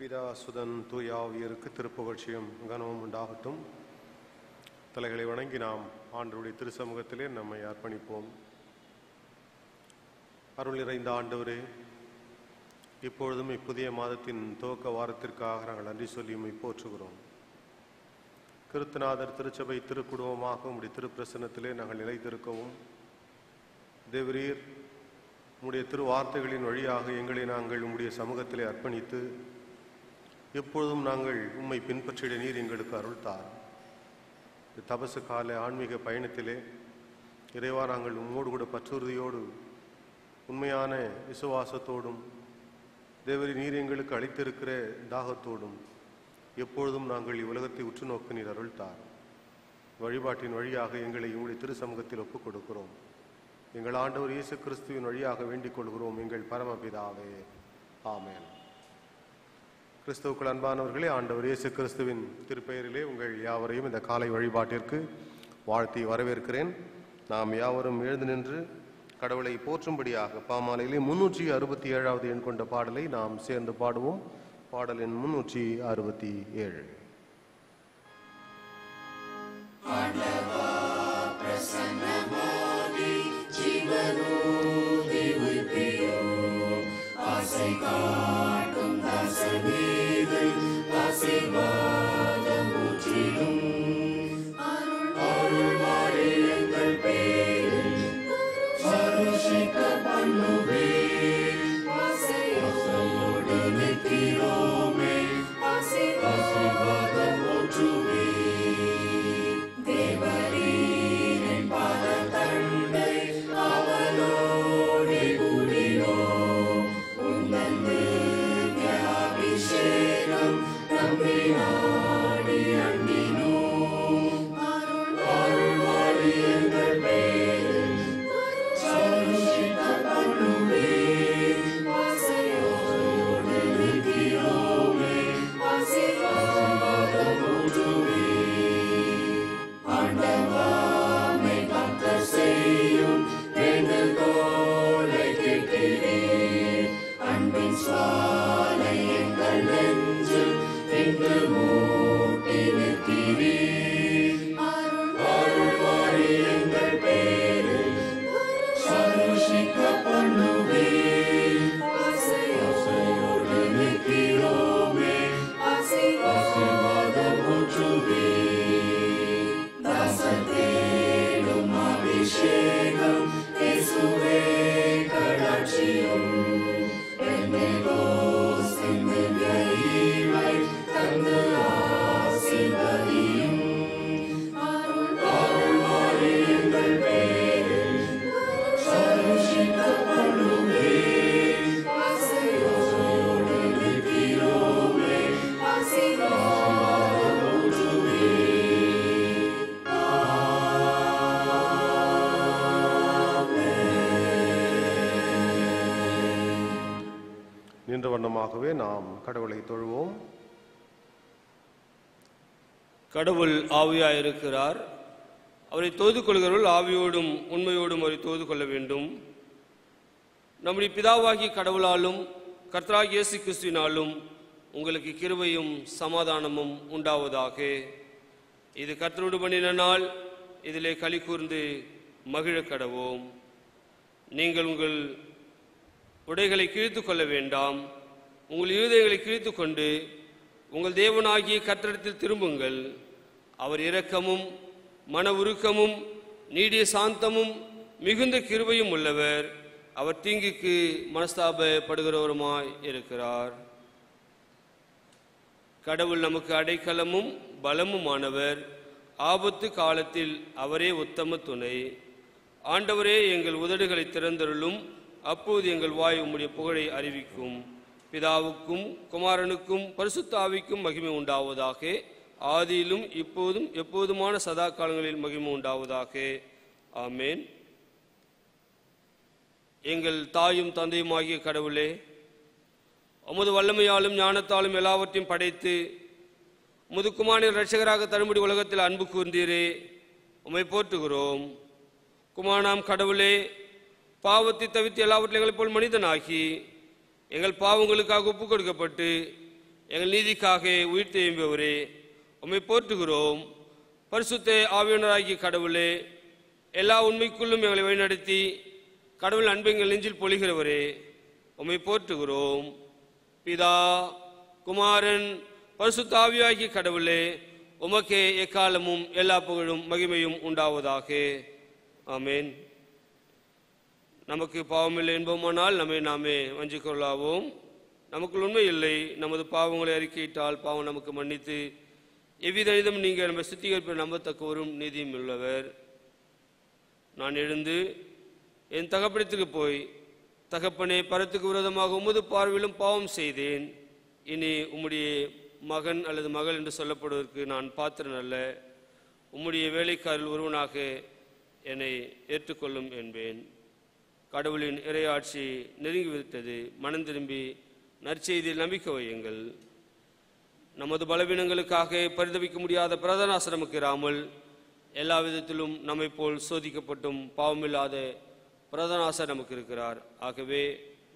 பிதா சுதன் தூயாவியருக்கு திருப்புகழ்ச்சியும் கனமும் உண்டாகட்டும் தலைகளை வணங்கி நாம் ஆண்டருடைய திருசமூகத்திலே நம்மை அர்ப்பணிப்போம் அருள் இறைந்த ஆண்டவரே இப்பொழுதும் இப்புதிய மாதத்தின் துவக்க வாரத்திற்காக நாங்கள் நன்றி சொல்லியும் போற்றுகிறோம் கிருத்தநாதர் திருச்சபை திருக்குடும்பமாகவும் உடைய திருப்பிரசனத்திலே நாங்கள் நிலைத்திருக்கவும் தேவரீர் உம்முடைய திருவார்த்தைகளின் வழியாக எங்களை நாங்கள் உங்களுடைய சமூகத்திலே அர்ப்பணித்து எப்பொழுதும் நாங்கள் உம்மை பின்பற்றிட நீர் எங்களுக்கு அருள் தபசு கால ஆன்மீக பயணத்திலே இறைவா நாங்கள் உம்மோடு கூட பற்றுறுதியோடு உண்மையான விசுவாசத்தோடும் தேவரி நீர் எங்களுக்கு அளித்திருக்கிற தாகத்தோடும் எப்பொழுதும் நாங்கள் இவ்வுலகத்தை உற்று நோக்க நீர் அருள் வழிபாட்டின் வழியாக எங்களை உங்களுடைய திருசமூகத்தில் ஒப்புக் கொடுக்கிறோம் எங்கள் ஆண்டவர் இயேசு கிறிஸ்துவின் வழியாக வேண்டிக் கொள்கிறோம் எங்கள் பரமபிதாவே ஆமேன் கிறிஸ்துவுக்குள் அன்பானவர்களே ஆண்டவர் இயேசு கிறிஸ்துவின் திருப்பெயரிலே உங்கள் யாவரையும் இந்த காலை வழிபாட்டிற்கு வாழ்த்தி வரவேற்கிறேன் நாம் யாவரும் எழுந்து நின்று கடவுளை போற்றும்படியாக பாமாலையிலே முன்னூற்றி அறுபத்தி ஏழாவது எண் கொண்ட பாடலை நாம் சேர்ந்து பாடுவோம் பாடலின் முன்னூற்றி அறுபத்தி ஏழு ஆகவே நாம் கடவுளை தொழுவோம் கடவுள் ஆவியாக இருக்கிறார் அவரை தொழுது கொள்கிறவர்கள் ஆவியோடும் உண்மையோடும் அவரை தொழுது கொள்ள வேண்டும் நம்முடைய பிதாவாகி கடவுளாலும் கர்த்தராக இயேசு கிறிஸ்துவினாலும் உங்களுக்கு கிருவையும் சமாதானமும் உண்டாவதாக இது கர்த்தரோடு பண்ணின நாள் இதிலே களி கூர்ந்து மகிழ கடவோம் நீங்கள் உங்கள் உடைகளை கிழித்து கொள்ள வேண்டாம் உங்கள் யூதைகளை கிழித்து கொண்டு உங்கள் தேவனாகிய கற்றடத்தில் திரும்புங்கள் அவர் இரக்கமும் மன உருக்கமும் நீடிய சாந்தமும் மிகுந்த கிருபையும் உள்ளவர் அவர் தீங்குக்கு மனஸ்தாபப்படுகிறவருமாய் இருக்கிறார் கடவுள் நமக்கு அடைக்கலமும் பலமுமானவர் ஆபத்து காலத்தில் அவரே உத்தம துணை ஆண்டவரே எங்கள் உதடுகளை திறந்தருளும் அப்போது எங்கள் வாய் உம்முடைய புகழை அறிவிக்கும் பிதாவுக்கும் குமாரனுக்கும் பரிசுத்தாவிக்கும் மகிமை உண்டாவதாக ஆதியிலும் இப்போதும் எப்போதுமான சதா காலங்களில் மகிமை உண்டாவதாக ஆமேன் எங்கள் தாயும் தந்தையுமாகிய கடவுளே உமது வல்லமையாலும் ஞானத்தாலும் எல்லாவற்றையும் படைத்து முதுக்குமாரின் ரட்சகராக தரும்படி உலகத்தில் அன்பு கூர்ந்தீரே உமை போற்றுகிறோம் குமாராம் கடவுளே பாவத்தை தவித்து எல்லாவற்றையும் எங்களைப் போல் மனிதனாகி எங்கள் பாவங்களுக்காக ஒப்பு கொடுக்கப்பட்டு எங்கள் நீதிக்காக உயிர் தெய்பவரே உம்மை போற்றுகிறோம் பரிசுத்த ஆவியனராகிய கடவுளே எல்லா உண்மைக்குள்ளும் எங்களை வழிநடத்தி கடவுள் அன்பு எங்கள் நெஞ்சில் பொழிகிறவரே உம்மை போற்றுகிறோம் பிதா குமாரன் பரிசுத்தாவியாகிய கடவுளே உமக்கே எக்காலமும் எல்லா புகழும் மகிமையும் உண்டாவதாக ஆமேன் நமக்கு பாவமில்லை என்போமானால் நம்மை நாமே வஞ்சிக்கொள்ளாவோம் நமக்குள் உண்மை இல்லை நமது பாவங்களை அறிக்கையிட்டால் பாவம் நமக்கு மன்னித்து எவ்வித நீங்கள் நம்ம சுத்திகரிப்பு நம்பத்தக்கவரும் நீதியும் உள்ளவர் நான் எழுந்து என் தகப்படத்துக்கு போய் தகப்பனே பரத்துக்கு விரோதமாக உமது பார்வையிலும் பாவம் செய்தேன் இனி உம்முடைய மகன் அல்லது மகள் என்று சொல்லப்படுவதற்கு நான் பாத்திரம் அல்ல உம்முடைய வேலைக்காரில் ஒருவனாக என்னை ஏற்றுக்கொள்ளும் என்பேன் கடவுளின் இறையாட்சி நெருங்கிவிட்டது மனம் திரும்பி நற்செய்தியில் நம்பிக்கை வையுங்கள் நமது பலவீனங்களுக்காக பரிதவிக்க முடியாத பிரதனாசிரமக்கு இராமல் எல்லா விதத்திலும் நம்மை போல் சோதிக்கப்பட்டும் பாவமில்லாத பிரதனாசர் நமக்கு இருக்கிறார் ஆகவே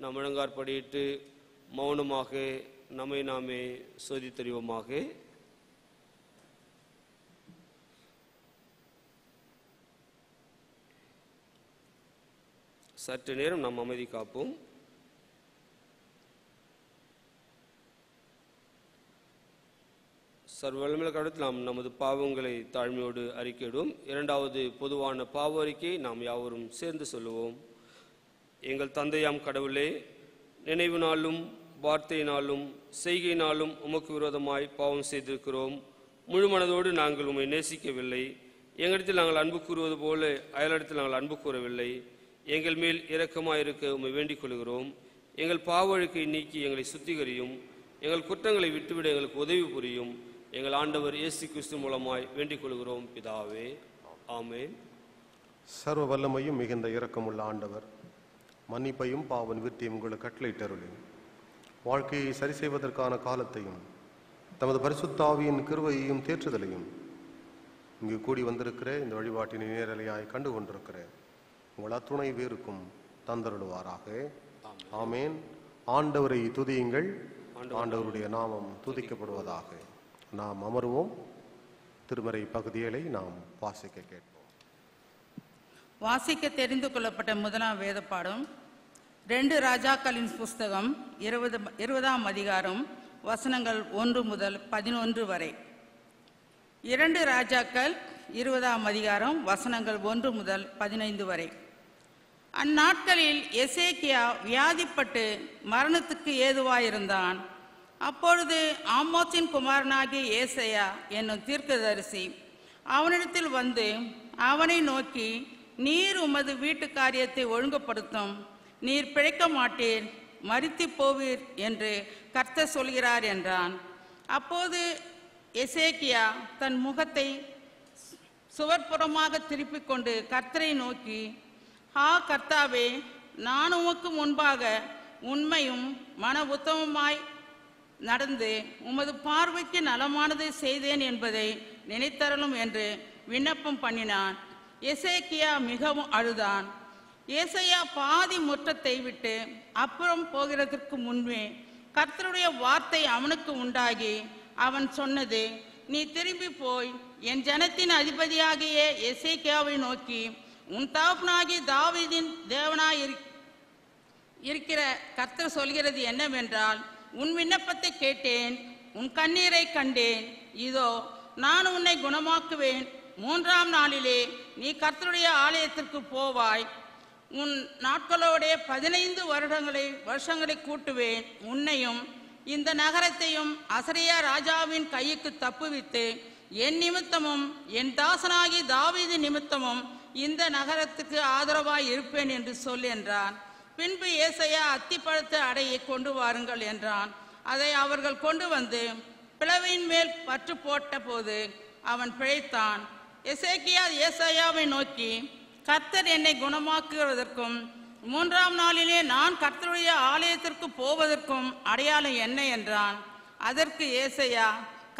நாம் படியிட்டு மௌனமாக நம்மை நாமே சோதித்தறிவோமாக சற்று நேரம் நாம் அமைதி காப்போம் சர்வல்மல கடத்தில் நாம் நமது பாவங்களை தாழ்மையோடு அறிக்கையிடுவோம் இரண்டாவது பொதுவான பாவ அறிக்கையை நாம் யாவரும் சேர்ந்து சொல்லுவோம் எங்கள் தந்தையாம் கடவுளே நினைவு நாளும் வார்த்தையினாலும் செய்கையினாலும் உமக்கு விரோதமாய் பாவம் செய்திருக்கிறோம் முழு மனதோடு நாங்கள் உம்மை நேசிக்கவில்லை எங்களிடத்தில் நாங்கள் அன்பு கூறுவது போல அயலிடத்தில் நாங்கள் அன்பு கூறவில்லை எங்கள் மேல் இரக்கமாயிருக்க உண்மை வேண்டிக் கொள்கிறோம் எங்கள் பாவழுக்கை நீக்கி எங்களை சுத்திகரியும் எங்கள் குற்றங்களை விட்டுவிட எங்களுக்கு உதவி புரியும் எங்கள் ஆண்டவர் இயேசு கிறிஸ்து மூலமாய் வேண்டிக் கொள்கிறோம் பிதாவே ஆமே சர்வ வல்லமையும் மிகுந்த இரக்கமுள்ள ஆண்டவர் மன்னிப்பையும் பாவன் விருத்தியும் உங்களுக்கு கட்டளையிட்டருளின் வாழ்க்கையை சரி செய்வதற்கான காலத்தையும் தமது பரிசுத்தாவியின் கிருவையையும் தேற்றுதலையும் இங்கு கூடி வந்திருக்கிற இந்த வழிபாட்டின் நேரலையாய் கண்டு கொண்டிருக்கிறேன் உங்கள் அத்துணை பேருக்கும் தந்தருடுவாராக ஆமேன் ஆண்டவரை துதியுங்கள் ஆண்டவருடைய நாமம் துதிக்கப்படுவதாக நாம் அமருவோம் திருமறை பகுதிகளை நாம் வாசிக்க கேட்போம் வாசிக்க தெரிந்து கொள்ளப்பட்ட முதலாம் வேத பாடம் ரெண்டு ராஜாக்களின் புஸ்தகம் இருபது இருபதாம் அதிகாரம் வசனங்கள் ஒன்று முதல் பதினொன்று வரை இரண்டு ராஜாக்கள் இருபதாம் அதிகாரம் வசனங்கள் ஒன்று முதல் பதினைந்து வரை அந்நாட்களில் எசேக்கியா வியாதிப்பட்டு மரணத்துக்கு ஏதுவாயிருந்தான் அப்பொழுது ஆமோத்தின் குமாரனாகிய ஏசையா என்னும் தீர்க்கதரிசி அவனிடத்தில் வந்து அவனை நோக்கி நீர் உமது வீட்டு காரியத்தை ஒழுங்குபடுத்தும் நீர் பிழைக்க மாட்டீர் மறித்து போவீர் என்று கர்த்த சொல்கிறார் என்றான் அப்போது எசேக்கியா தன் முகத்தை சுவர்புறமாக திருப்பிக் கொண்டு கர்த்தரை நோக்கி ஹா கர்த்தாவே நான் உமக்கு முன்பாக உண்மையும் மன உத்தமமாய் நடந்து உமது பார்வைக்கு நலமானதை செய்தேன் என்பதை நினைத்தரலும் என்று விண்ணப்பம் பண்ணினான் எசேக்கியா மிகவும் அழுதான் ஏசையா பாதி முற்றத்தை விட்டு அப்புறம் போகிறதற்கு முன்பே கர்த்தருடைய வார்த்தை அவனுக்கு உண்டாகி அவன் சொன்னது நீ திரும்பி போய் என் ஜனத்தின் அதிபதியாகிய எசேக்கியாவை நோக்கி உன் தாப்பனாகி தாவிதின் தேவனாய் இருக்கிற கர்த்தர் சொல்கிறது என்னவென்றால் உன் விண்ணப்பத்தை கேட்டேன் உன் கண்ணீரை கண்டேன் இதோ நான் உன்னை குணமாக்குவேன் மூன்றாம் நாளிலே நீ கர்த்தருடைய ஆலயத்திற்கு போவாய் உன் நாட்களோடைய பதினைந்து வருடங்களை வருஷங்களை கூட்டுவேன் உன்னையும் இந்த நகரத்தையும் அசரியா ராஜாவின் கைக்கு தப்புவித்து என் நிமித்தமும் என் தாசனாகி தாவிதி நிமித்தமும் இந்த நகரத்துக்கு ஆதரவாய் இருப்பேன் என்று சொல் என்றான் பின்பு ஏசையா அத்திப்பழத்து அடையை கொண்டு வாருங்கள் என்றான் அதை அவர்கள் கொண்டு வந்து பிளவின் மேல் பற்று போட்ட போது அவன் பிழைத்தான் எசேக்கியா ஏசையாவை நோக்கி கர்த்தர் என்னை குணமாக்குவதற்கும் மூன்றாம் நாளிலே நான் கர்த்தருடைய ஆலயத்திற்கு போவதற்கும் அடையாளம் என்ன என்றான் அதற்கு ஏசையா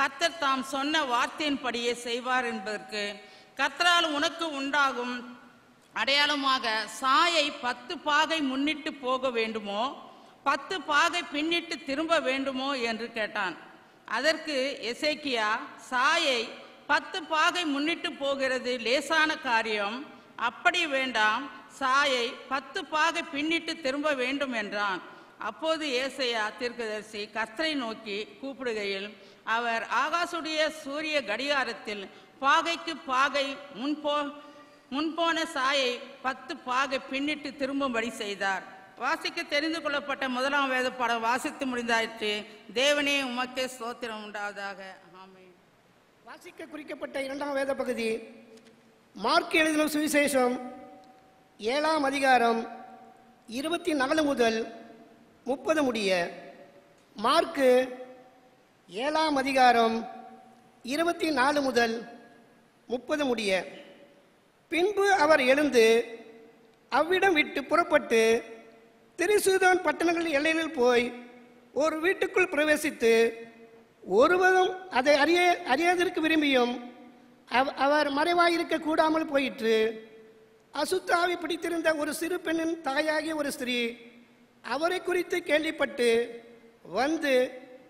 கர்த்தர் தாம் சொன்ன வார்த்தையின்படியே செய்வார் என்பதற்கு கத்தரால் உனக்கு உண்டாகும் அடையாளமாக சாயை பத்து பாகை முன்னிட்டு போக வேண்டுமோ பத்து பாகை பின்னிட்டு திரும்ப வேண்டுமோ என்று கேட்டான் அதற்கு எசேக்கியா சாயை பத்து பாகை முன்னிட்டு போகிறது லேசான காரியம் அப்படி வேண்டாம் சாயை பத்து பாகை பின்னிட்டு திரும்ப வேண்டும் என்றான் அப்போது ஏசையா தீர்க்கதரிசி கர்த்தரை நோக்கி கூப்பிடுகையில் அவர் ஆகாசுடைய சூரிய கடிகாரத்தில் பாகைக்கு பாகை முன்போ முன்போன சாயை பத்து பாகை பின்னிட்டு திரும்பும்படி செய்தார் வாசிக்க தெரிந்து கொள்ளப்பட்ட முதலாம் வேத பாடம் வாசித்து முடிந்தாயிற்று தேவனே உமக்கே சோத்திரம் உண்டாவதாக ஆமை வாசிக்க குறிக்கப்பட்ட இரண்டாம் வேத பகுதி மார்க் எழுதின சுவிசேஷம் ஏழாம் அதிகாரம் இருபத்தி நாலு முதல் முப்பது முடிய மார்க்கு ஏழாம் அதிகாரம் இருபத்தி நாலு முதல் முப்பது முடிய பின்பு அவர் எழுந்து அவ்விடம் விட்டு புறப்பட்டு திருசூதான் பட்டணங்கள் எல்லையில் போய் ஒரு வீட்டுக்குள் பிரவேசித்து ஒருவரும் அதை அறிய அறியாதிருக்க விரும்பியும் அவர் மறைவாயிருக்க கூடாமல் போயிற்று அசுத்தாவி பிடித்திருந்த ஒரு சிறு பெண்ணின் தாயாகிய ஒரு ஸ்திரீ அவரை குறித்து கேள்விப்பட்டு வந்து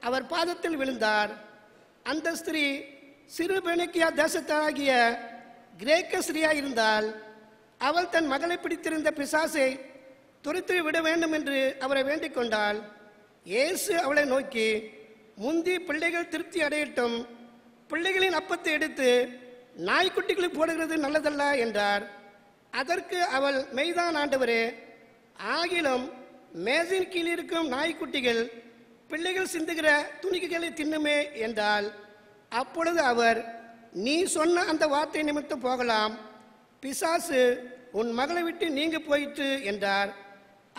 அவர் பாதத்தில் விழுந்தார் அந்த ஸ்திரீ சிறு பெனிக்கியா தேசத்தாகிய கிரேக்க ஸ்ரீயா இருந்தால் அவள் தன் மகளை பிடித்திருந்த பிசாசை துரித்து விட வேண்டும் என்று அவரை வேண்டிக் கொண்டால் இயேசு அவளை நோக்கி முந்தி பிள்ளைகள் திருப்தி அடையட்டும் பிள்ளைகளின் அப்பத்தை எடுத்து நாய்க்குட்டிகளுக்கு போடுகிறது நல்லதல்ல என்றார் அதற்கு அவள் மெய்தான் ஆண்டவரே ஆகிலும் மேசின் கீழிருக்கும் இருக்கும் நாய்க்குட்டிகள் பிள்ளைகள் சிந்துகிற துணிக்குகளை தின்னுமே என்றாள் அப்பொழுது அவர் நீ சொன்ன அந்த வார்த்தை நிமித்தம் போகலாம் பிசாசு உன் மகளை விட்டு நீங்க போயிற்று என்றார்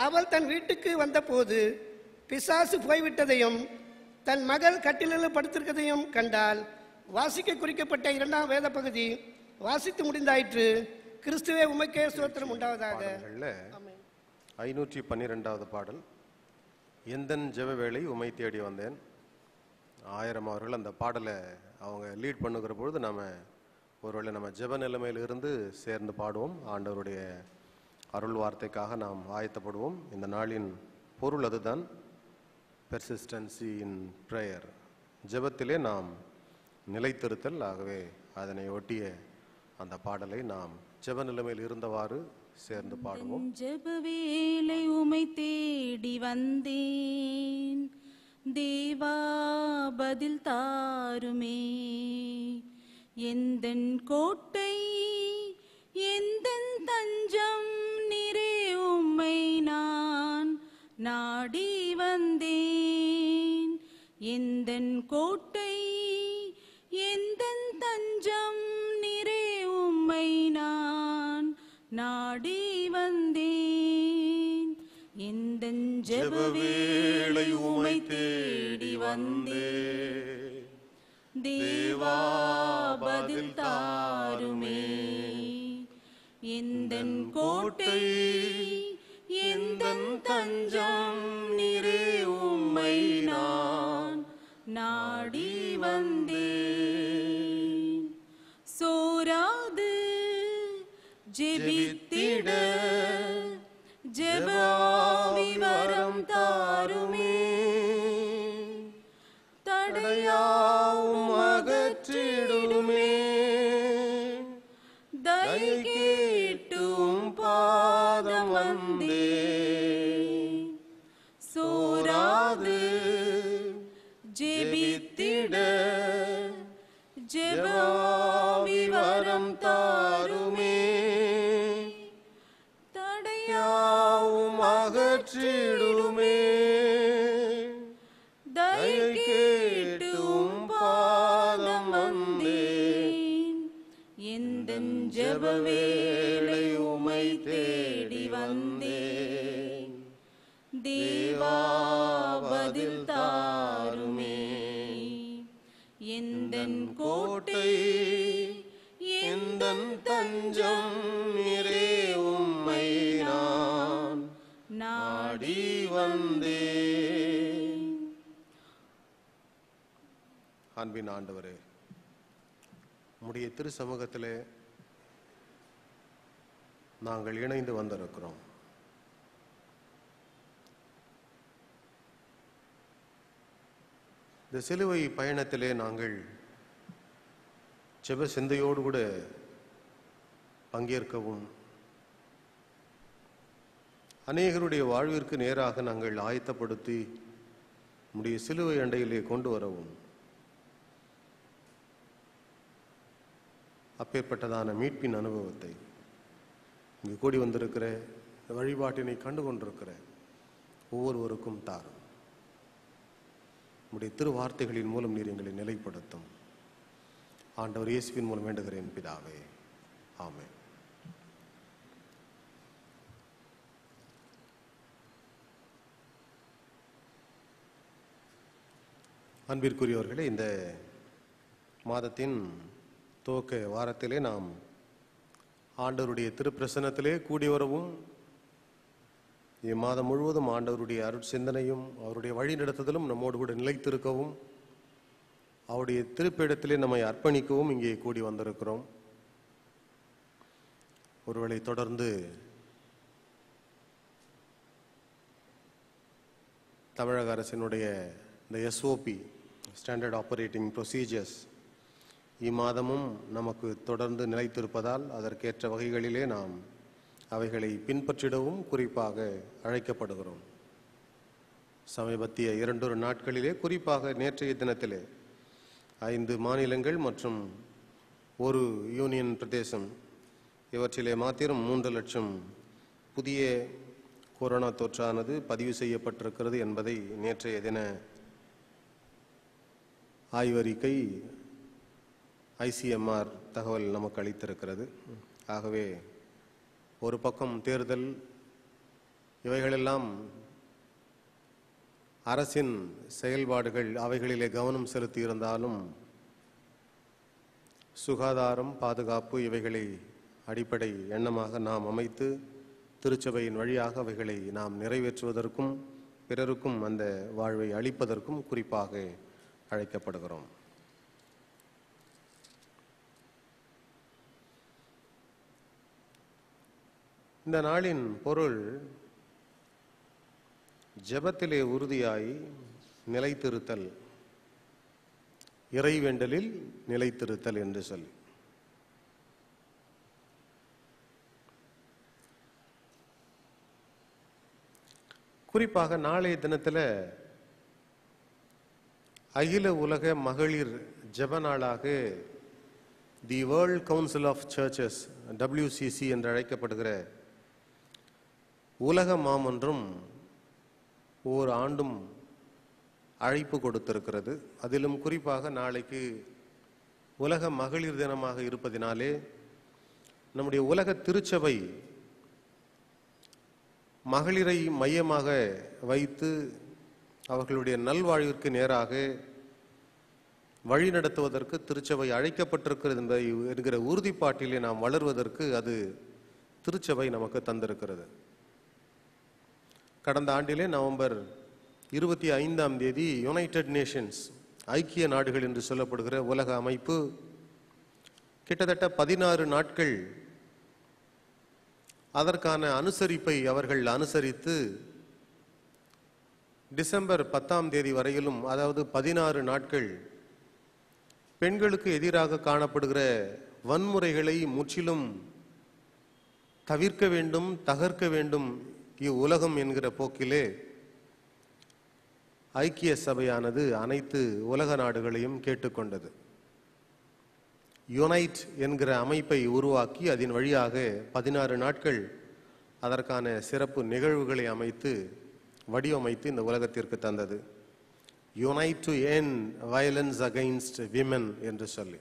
அவள் தன் வீட்டுக்கு வந்தபோது பிசாசு போய்விட்டதையும் தன் மகள் கட்டிலில் படுத்திருக்கதையும் கண்டால் வாசிக்க குறிக்கப்பட்ட இரண்டாம் வேத பகுதி வாசித்து முடிந்தாயிற்று கிறிஸ்துவே உமைக்கே சோத்திரம் உண்டாவதாக ஐநூற்றி பன்னிரெண்டாவது பாடல் எந்தன் ஜெவ வேலை உமை தேடி வந்தேன் ஆயிரம் அவர்கள் அந்த பாடலை அவங்க லீட் பண்ணுகிற பொழுது நம்ம ஒருவேளை நம்ம ஜெப நிலைமையிலிருந்து சேர்ந்து பாடுவோம் ஆண்டவருடைய அருள் வார்த்தைக்காக நாம் ஆயத்தப்படுவோம் இந்த நாளின் பொருள் அதுதான் பெர்சிஸ்டன்சி இன் ப்ரேயர் ஜபத்திலே நாம் நிலைத்திருத்தல் ஆகவே அதனை ஒட்டிய அந்த பாடலை நாம் ஜெப நிலைமையில் இருந்தவாறு சேர்ந்து பாடுவோம் ஜெப வேலை உமை தேடி வந்தேன் தேவா பதில் தாருமே எந்தன் கோட்டை எந்தன் தஞ்சம் நிறை உம்மை நான் நாடி வந்தேன் எந்தன் கோட்டை எந்தன் தஞ்சம் நிறை உம்மை நான் நாடி வந்தேன் எந்த ஜெபவேளை உமை தேடி வந்தே தேவா பதில் தாருமே எந்த கோட்டை எந்த தஞ்சம் நிறே உம்மை நான் நாடி வந்தே சோராது ஜெபித்த சமூகத்திலே நாங்கள் இணைந்து வந்திருக்கிறோம் இந்த சிலுவை பயணத்திலே நாங்கள் செப சிந்தையோடு கூட பங்கேற்கவும் அநேகருடைய வாழ்விற்கு நேராக நாங்கள் ஆயத்தப்படுத்தி நம்முடைய சிலுவை அண்டையிலே கொண்டு வரவும் அப்பேற்பட்டதான மீட்பின் அனுபவத்தை இங்கு கூடி வந்திருக்கிற வழிபாட்டினை கண்டு கொண்டிருக்கிற ஒவ்வொருவருக்கும் தாரும் உடைய திருவார்த்தைகளின் மூலம் நீர் எங்களை நிலைப்படுத்தும் ஆண்டவர் இயேசுவின் மூலம் வேண்டுகிறேன் பிதாவே ஆமே அன்பிற்குரியவர்களே இந்த மாதத்தின் துவக்க வாரத்திலே நாம் ஆண்டவருடைய திருப்பிரசனத்திலே கூடி வரவும் இம்மாதம் முழுவதும் ஆண்டவருடைய அருட் சிந்தனையும் அவருடைய வழிநடத்துதலும் நம்மோடு கூட நிலைத்திருக்கவும் அவருடைய திருப்பிடத்திலே நம்மை அர்ப்பணிக்கவும் இங்கே கூடி வந்திருக்கிறோம் ஒருவேளை தொடர்ந்து தமிழக அரசினுடைய இந்த எஸ்ஓபி ஸ்டாண்டர்ட் ஆப்ரேட்டிங் ப்ரொசீஜர்ஸ் இம்மாதமும் நமக்கு தொடர்ந்து நிலைத்திருப்பதால் அதற்கேற்ற வகைகளிலே நாம் அவைகளை பின்பற்றிடவும் குறிப்பாக அழைக்கப்படுகிறோம் சமீபத்திய இரண்டொரு நாட்களிலே குறிப்பாக நேற்றைய தினத்திலே ஐந்து மாநிலங்கள் மற்றும் ஒரு யூனியன் பிரதேசம் இவற்றிலே மாத்திரம் மூன்று லட்சம் புதிய கொரோனா தொற்றானது பதிவு செய்யப்பட்டிருக்கிறது என்பதை நேற்றைய தின ஆய்வறிக்கை ஐசிஎம்ஆர் தகவல் நமக்கு அளித்திருக்கிறது ஆகவே ஒரு பக்கம் தேர்தல் இவைகளெல்லாம் அரசின் செயல்பாடுகள் அவைகளிலே கவனம் செலுத்தி இருந்தாலும் சுகாதாரம் பாதுகாப்பு இவைகளை அடிப்படை எண்ணமாக நாம் அமைத்து திருச்சபையின் வழியாக அவைகளை நாம் நிறைவேற்றுவதற்கும் பிறருக்கும் அந்த வாழ்வை அளிப்பதற்கும் குறிப்பாக அழைக்கப்படுகிறோம் இந்த நாளின் பொருள் ஜபத்திலே உறுதியாய் நிலைத்திருத்தல் இறைவேண்டலில் நிலைத்திருத்தல் என்று சொல்லி குறிப்பாக நாளைய தினத்தில் அகில உலக மகளிர் ஜப நாளாக the world council of churches WCC என்று அழைக்கப்படுகிற உலக மாமன்றும் ஓர் ஆண்டும் அழைப்பு கொடுத்திருக்கிறது அதிலும் குறிப்பாக நாளைக்கு உலக மகளிர் தினமாக இருப்பதினாலே நம்முடைய உலக திருச்சபை மகளிரை மையமாக வைத்து அவர்களுடைய நல்வாழ்விற்கு நேராக வழி நடத்துவதற்கு திருச்சபை அழைக்கப்பட்டிருக்கிறது என்பதை என்கிற உறுதிப்பாட்டிலே நாம் வளர்வதற்கு அது திருச்சபை நமக்கு தந்திருக்கிறது கடந்த ஆண்டிலே நவம்பர் இருபத்தி ஐந்தாம் தேதி யுனைடெட் நேஷன்ஸ் ஐக்கிய நாடுகள் என்று சொல்லப்படுகிற உலக அமைப்பு கிட்டத்தட்ட பதினாறு நாட்கள் அதற்கான அனுசரிப்பை அவர்கள் அனுசரித்து டிசம்பர் பத்தாம் தேதி வரையிலும் அதாவது பதினாறு நாட்கள் பெண்களுக்கு எதிராக காணப்படுகிற வன்முறைகளை முற்றிலும் தவிர்க்க வேண்டும் தகர்க்க வேண்டும் இவ்வுலகம் என்கிற போக்கிலே ஐக்கிய சபையானது அனைத்து உலக நாடுகளையும் கேட்டுக்கொண்டது யுனைட் என்கிற அமைப்பை உருவாக்கி அதன் வழியாக பதினாறு நாட்கள் அதற்கான சிறப்பு நிகழ்வுகளை அமைத்து வடிவமைத்து இந்த உலகத்திற்கு தந்தது unite to end violence against women என்று சொல்லி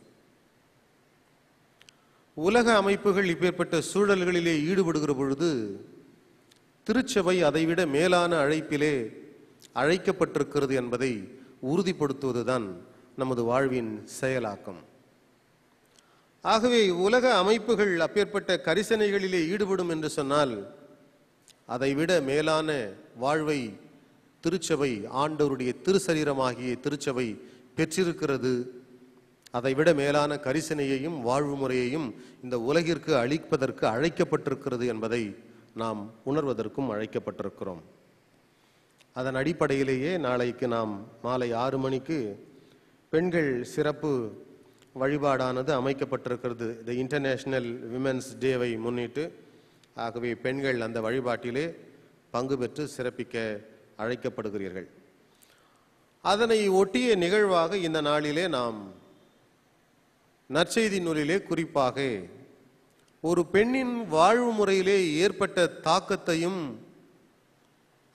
உலக அமைப்புகள் இப்பேற்பட்ட சூழல்களிலே ஈடுபடுகிற பொழுது திருச்சபை அதைவிட மேலான அழைப்பிலே அழைக்கப்பட்டிருக்கிறது என்பதை உறுதிப்படுத்துவதுதான் நமது வாழ்வின் செயலாக்கம் ஆகவே உலக அமைப்புகள் அப்பேற்பட்ட கரிசனைகளிலே ஈடுபடும் என்று சொன்னால் அதைவிட மேலான வாழ்வை திருச்சபை ஆண்டவருடைய திருசரீரமாகிய திருச்சபை பெற்றிருக்கிறது அதைவிட மேலான கரிசனையையும் வாழ்வு முறையையும் இந்த உலகிற்கு அளிப்பதற்கு அழைக்கப்பட்டிருக்கிறது என்பதை நாம் உணர்வதற்கும் அழைக்கப்பட்டிருக்கிறோம் அதன் அடிப்படையிலேயே நாளைக்கு நாம் மாலை ஆறு மணிக்கு பெண்கள் சிறப்பு வழிபாடானது அமைக்கப்பட்டிருக்கிறது த இன்டர்நேஷ்னல் விமென்ஸ் டேவை முன்னிட்டு ஆகவே பெண்கள் அந்த வழிபாட்டிலே பங்கு பெற்று சிறப்பிக்க அழைக்கப்படுகிறீர்கள் அதனை ஒட்டிய நிகழ்வாக இந்த நாளிலே நாம் நற்செய்தி நூலிலே குறிப்பாக ஒரு பெண்ணின் வாழ்வு முறையிலே ஏற்பட்ட தாக்கத்தையும்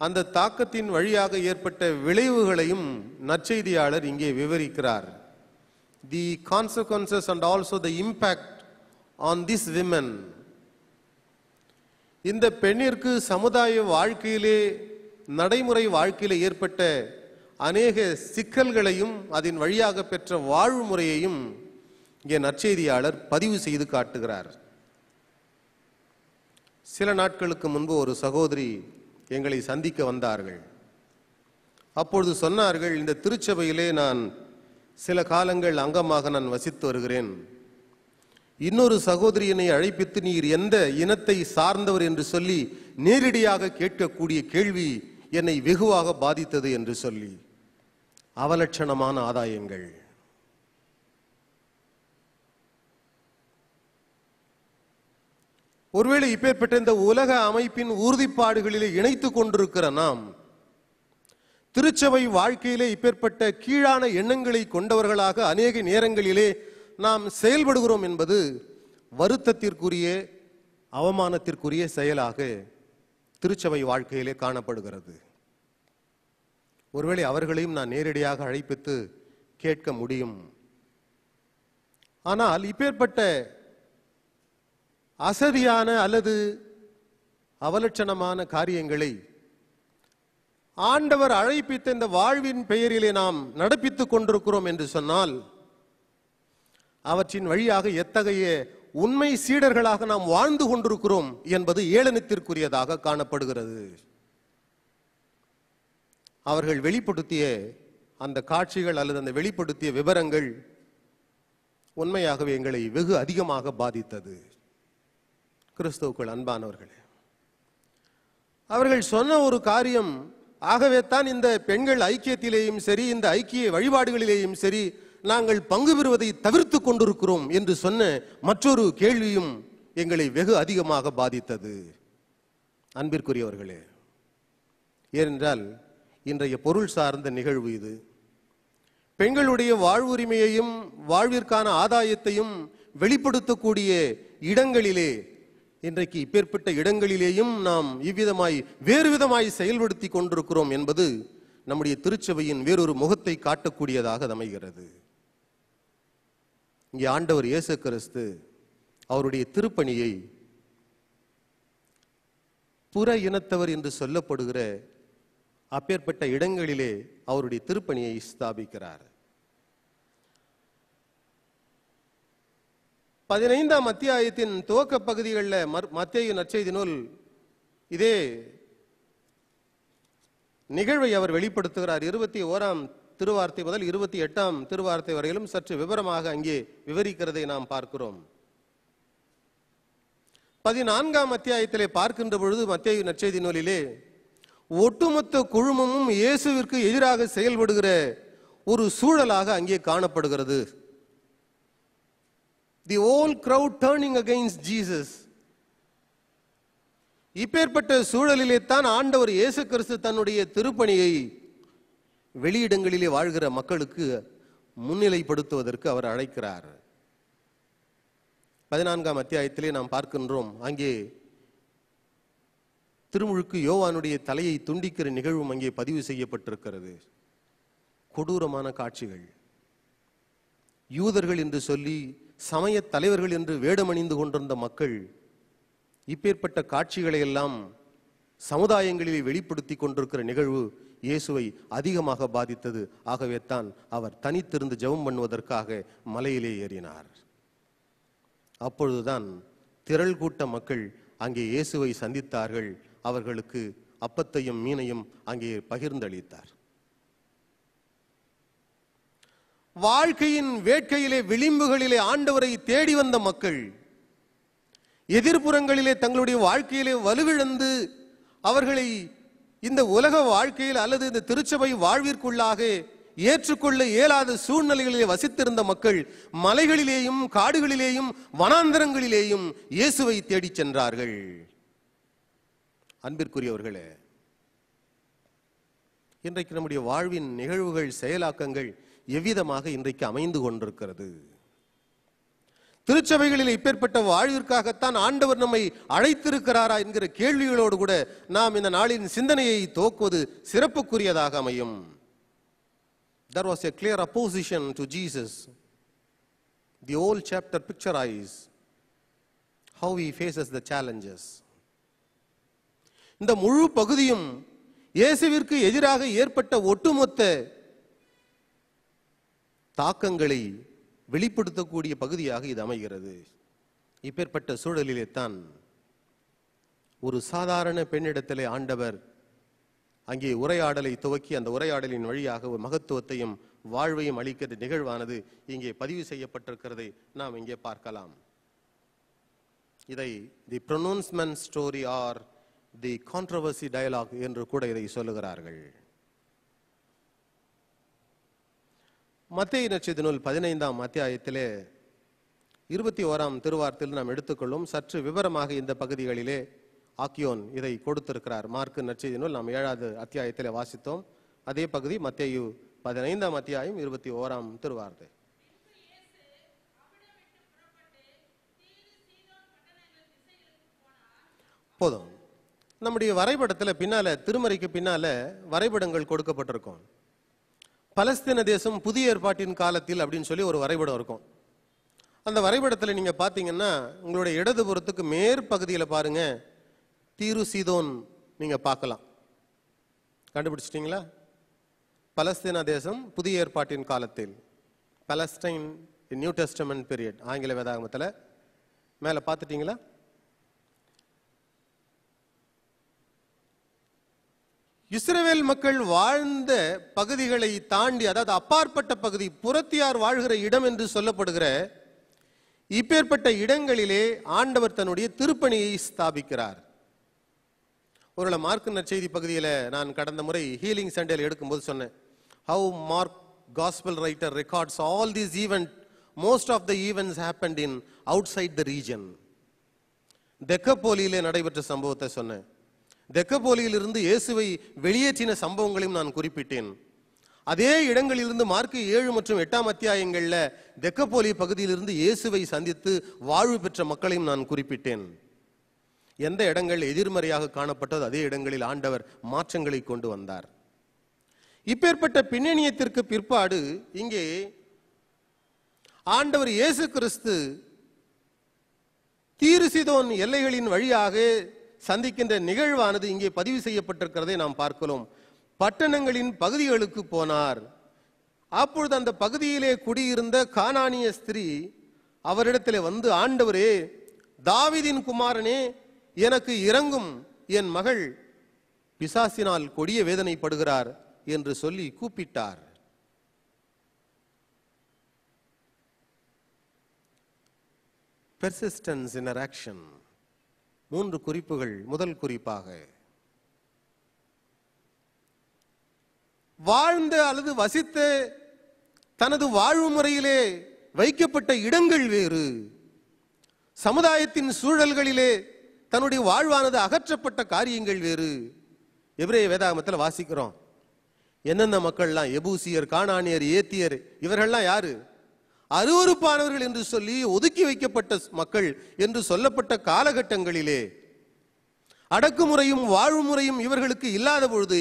அந்த தாக்கத்தின் வழியாக ஏற்பட்ட விளைவுகளையும் நற்செய்தியாளர் இங்கே விவரிக்கிறார் the consequences and also the impact on this women இந்த பெண்ணிற்கு சமுதாய வாழ்க்கையிலே நடைமுறை வாழ்க்கையில் ஏற்பட்ட அநேக சிக்கல்களையும் அதன் வழியாக பெற்ற வாழ்வு முறையையும் இங்கே நற்செய்தியாளர் பதிவு செய்து காட்டுகிறார் சில நாட்களுக்கு முன்பு ஒரு சகோதரி எங்களை சந்திக்க வந்தார்கள் அப்பொழுது சொன்னார்கள் இந்த திருச்சபையிலே நான் சில காலங்கள் அங்கமாக நான் வசித்து வருகிறேன் இன்னொரு சகோதரியனை அழைப்பித்து நீர் எந்த இனத்தை சார்ந்தவர் என்று சொல்லி நேரடியாக கேட்கக்கூடிய கேள்வி என்னை வெகுவாக பாதித்தது என்று சொல்லி அவலட்சணமான ஆதாயங்கள் ஒருவேளை இப்பேற்பட்ட இந்த உலக அமைப்பின் உறுதிப்பாடுகளிலே இணைத்து கொண்டிருக்கிற நாம் திருச்சபை வாழ்க்கையிலே இப்பேற்பட்ட கீழான எண்ணங்களை கொண்டவர்களாக அநேக நேரங்களிலே நாம் செயல்படுகிறோம் என்பது வருத்தத்திற்குரிய அவமானத்திற்குரிய செயலாக திருச்சபை வாழ்க்கையிலே காணப்படுகிறது ஒருவேளை அவர்களையும் நான் நேரடியாக அழைப்பித்து கேட்க முடியும் ஆனால் இப்பேற்பட்ட அசதியான அல்லது அவலட்சணமான காரியங்களை ஆண்டவர் அழைப்பித்த இந்த வாழ்வின் பெயரிலே நாம் நடப்பித்துக் கொண்டிருக்கிறோம் என்று சொன்னால் அவற்றின் வழியாக எத்தகைய உண்மை சீடர்களாக நாம் வாழ்ந்து கொண்டிருக்கிறோம் என்பது ஏளனத்திற்குரியதாக காணப்படுகிறது அவர்கள் வெளிப்படுத்திய அந்த காட்சிகள் அல்லது அந்த வெளிப்படுத்திய விவரங்கள் உண்மையாகவே எங்களை வெகு அதிகமாக பாதித்தது கிறிஸ்துவுக்குள் அன்பானவர்களே அவர்கள் சொன்ன ஒரு காரியம் ஆகவே தான் இந்த பெண்கள் ஐக்கியத்திலேயும் சரி இந்த ஐக்கிய வழிபாடுகளிலேயும் சரி நாங்கள் பங்கு பெறுவதை தவிர்த்து கொண்டிருக்கிறோம் என்று சொன்ன மற்றொரு கேள்வியும் எங்களை வெகு அதிகமாக பாதித்தது அன்பிற்குரியவர்களே ஏனென்றால் இன்றைய பொருள் சார்ந்த நிகழ்வு இது பெண்களுடைய வாழ்வுரிமையையும் வாழ்விற்கான ஆதாயத்தையும் வெளிப்படுத்தக்கூடிய இடங்களிலே இன்றைக்கு இப்பேற்பட்ட இடங்களிலேயும் நாம் இவ்விதமாய் வேறு விதமாய் செயல்படுத்தி கொண்டிருக்கிறோம் என்பது நம்முடைய திருச்சபையின் வேறொரு முகத்தை காட்டக்கூடியதாக அமைகிறது இங்கே ஆண்டவர் இயேசு கிறிஸ்து அவருடைய திருப்பணியை புற இனத்தவர் என்று சொல்லப்படுகிற அப்பேற்பட்ட இடங்களிலே அவருடைய திருப்பணியை ஸ்தாபிக்கிறார் பதினைந்தாம் அத்தியாயத்தின் துவக்க பகுதிகளில் மத்திய நற்செய்தி நூல் இதே நிகழ்வை அவர் வெளிப்படுத்துகிறார் இருபத்தி ஓராம் திருவார்த்தை முதல் இருபத்தி எட்டாம் திருவார்த்தை வரையிலும் சற்று விவரமாக அங்கே விவரிக்கிறதை நாம் பார்க்கிறோம் பதினான்காம் அத்தியாயத்திலே பார்க்கின்ற பொழுது மத்திய நற்செய்தி நூலிலே ஒட்டுமொத்த குழுமமும் இயேசுவிற்கு எதிராக செயல்படுகிற ஒரு சூழலாக அங்கே காணப்படுகிறது the whole crowd turning against Jesus இப்பேற்பட்ட சூழலிலே தான் ஆண்டவர் இயேசு கிறிஸ்து தன்னுடைய திருப்பணியை வெளியிடங்களிலே வாழ்கிற மக்களுக்கு முன்னிலைப்படுத்துவதற்கு அவர் அழைக்கிறார் பதினான்காம் அத்தியாயத்திலே நாம் பார்க்கின்றோம் அங்கே திருமுழுக்கு யோவானுடைய தலையை துண்டிக்கிற நிகழ்வும் அங்கே பதிவு செய்யப்பட்டிருக்கிறது கொடூரமான காட்சிகள் யூதர்கள் என்று சொல்லி சமய தலைவர்கள் என்று வேடமணிந்து கொண்டிருந்த மக்கள் இப்பேற்பட்ட காட்சிகளை எல்லாம் சமுதாயங்களிலே வெளிப்படுத்தி கொண்டிருக்கிற நிகழ்வு இயேசுவை அதிகமாக பாதித்தது ஆகவே தான் அவர் தனித்திருந்து ஜெபம் பண்ணுவதற்காக மலையிலே ஏறினார் அப்பொழுதுதான் திரள் கூட்ட மக்கள் அங்கே இயேசுவை சந்தித்தார்கள் அவர்களுக்கு அப்பத்தையும் மீனையும் அங்கே பகிர்ந்தளித்தார் வாழ்க்கையின் வேட்கையிலே விளிம்புகளிலே ஆண்டவரை தேடி வந்த மக்கள் எதிர்ப்புறங்களிலே தங்களுடைய வாழ்க்கையிலே வலுவிழந்து அவர்களை இந்த உலக வாழ்க்கையில் அல்லது இந்த திருச்சபை வாழ்விற்குள்ளாக ஏற்றுக்கொள்ள இயலாத சூழ்நிலைகளிலே வசித்திருந்த மக்கள் மலைகளிலேயும் காடுகளிலேயும் வனாந்தரங்களிலேயும் இயேசுவை தேடிச் சென்றார்கள் அன்பிற்குரியவர்களே இன்றைக்கு நம்முடைய வாழ்வின் நிகழ்வுகள் செயலாக்கங்கள் எவ்விதமாக இன்றைக்கு அமைந்து கொண்டிருக்கிறது திருச்சபைகளில் இப்பேற்பட்ட வாழ்விற்காகத்தான் ஆண்டவர் நம்மை அழைத்திருக்கிறாரா என்கிற கேள்விகளோடு கூட நாம் இந்த நாளின் சிந்தனையை தோக்குவது சிறப்புக்குரியதாக அமையும் there was a clear opposition to Jesus the whole chapter picture is how he faces the challenges இந்த முழு பகுதியும் இயேசுவிற்கு எதிராக ஏற்பட்ட ஒட்டுமொத்த தாக்கங்களை வெளிப்படுத்தக்கூடிய பகுதியாக இது அமைகிறது இப்பேற்பட்ட சூழலிலே தான் ஒரு சாதாரண பெண்ணிடத்திலே ஆண்டவர் அங்கே உரையாடலை துவக்கி அந்த உரையாடலின் வழியாக ஒரு மகத்துவத்தையும் வாழ்வையும் அளிக்கிற நிகழ்வானது இங்கே பதிவு செய்யப்பட்டிருக்கிறதை நாம் இங்கே பார்க்கலாம் இதை the pronouncement story or the controversy dialogue என்று கூட இதை சொல்லுகிறார்கள் மத்திய நச்சதி நூல் பதினைந்தாம் அத்தியாயத்திலே இருபத்தி ஓராம் திருவார்த்தையில் நாம் எடுத்துக்கொள்ளும் சற்று விவரமாக இந்த பகுதிகளிலே ஆக்கியோன் இதை கொடுத்திருக்கிறார் மார்க்கு நச்சதி நூல் நாம் ஏழாவது அத்தியாயத்திலே வாசித்தோம் அதே பகுதி மத்தியு பதினைந்தாம் அத்தியாயம் இருபத்தி ஓராம் திருவார்த்தை போதும் நம்முடைய வரைபடத்தில் பின்னால் திருமறைக்கு பின்னால் வரைபடங்கள் கொடுக்கப்பட்டிருக்கும் பலஸ்தீன தேசம் புதிய ஏற்பாட்டின் காலத்தில் அப்படின்னு சொல்லி ஒரு வரைபடம் இருக்கும் அந்த வரைபடத்தில் நீங்கள் பார்த்தீங்கன்னா உங்களுடைய இடதுபுறத்துக்கு மேற்பகுதியில் பாருங்கள் தீரு சீதோன் நீங்கள் பார்க்கலாம் கண்டுபிடிச்சிட்டிங்களா பலஸ்தீன தேசம் புதிய ஏற்பாட்டின் காலத்தில் பலஸ்டைன் நியூ டெஸ்டமெண்ட் பீரியட் ஆங்கில வேதாகமத்தில் மேலே பார்த்துட்டிங்களா இஸ்ரேல் மக்கள் வாழ்ந்த பகுதிகளை தாண்டி அதாவது அப்பாற்பட்ட பகுதி புறத்தியார் வாழ்கிற இடம் என்று சொல்லப்படுகிற இப்பேற்பட்ட இடங்களிலே ஆண்டவர் தன்னுடைய திருப்பணியை ஸ்தாபிக்கிறார் ஒரு மார்க் நற்செய்தி பகுதியில் நான் கடந்த முறை ஹீலிங் சண்டேல எடுக்கும்போது சொன்னேன் how Mark gospel writer records all these event most of the events happened in outside the region தெக்கப்போலியிலே நடைபெற்ற சம்பவத்தை சொன்னேன் தெக்கப்போலியிலிருந்து இயேசுவை வெளியேற்றின சம்பவங்களையும் நான் குறிப்பிட்டேன் அதே இடங்களிலிருந்து மார்க்கு ஏழு மற்றும் எட்டாம் அத்தியாயங்களில் தெக்கப்போலி பகுதியிலிருந்து இயேசுவை சந்தித்து வாழ்வு பெற்ற மக்களையும் நான் குறிப்பிட்டேன் எந்த இடங்கள் எதிர்மறையாக காணப்பட்டது அதே இடங்களில் ஆண்டவர் மாற்றங்களை கொண்டு வந்தார் இப்பேற்பட்ட பின்னணியத்திற்கு பிற்பாடு இங்கே ஆண்டவர் இயேசு கிறிஸ்து தீருசிதோன் எல்லைகளின் வழியாக சந்திக்கின்ற நிகழ்வானது இங்கே பதிவு செய்யப்பட்டிருக்கிறதை நாம் பார்க்கலாம் பட்டணங்களின் பகுதிகளுக்கு போனார் அப்பொழுது அந்த பகுதியிலே குடியிருந்த கானானிய ஸ்திரீ அவரிடத்தில் வந்து ஆண்டவரே தாவிதின் குமாரனே எனக்கு இறங்கும் என் மகள் பிசாசினால் கொடிய வேதனைப்படுகிறார் என்று சொல்லி கூப்பிட்டார் persistence in our action மூன்று குறிப்புகள் முதல் குறிப்பாக வாழ்ந்த அல்லது வசித்த தனது வாழ்வு முறையிலே வைக்கப்பட்ட இடங்கள் வேறு சமுதாயத்தின் சூழல்களிலே தன்னுடைய வாழ்வானது அகற்றப்பட்ட காரியங்கள் வேறு எபிரேய வேதாகமத்தில் வாசிக்கிறோம் என்னென்ன மக்கள்லாம் எபூசியர் காணானியர் ஏத்தியர் இவர்கள்லாம் யாரு அருவறுப்பானவர்கள் என்று சொல்லி ஒதுக்கி வைக்கப்பட்ட மக்கள் என்று சொல்லப்பட்ட காலகட்டங்களிலே அடக்குமுறையும் வாழ்வு முறையும் இவர்களுக்கு இல்லாத பொழுது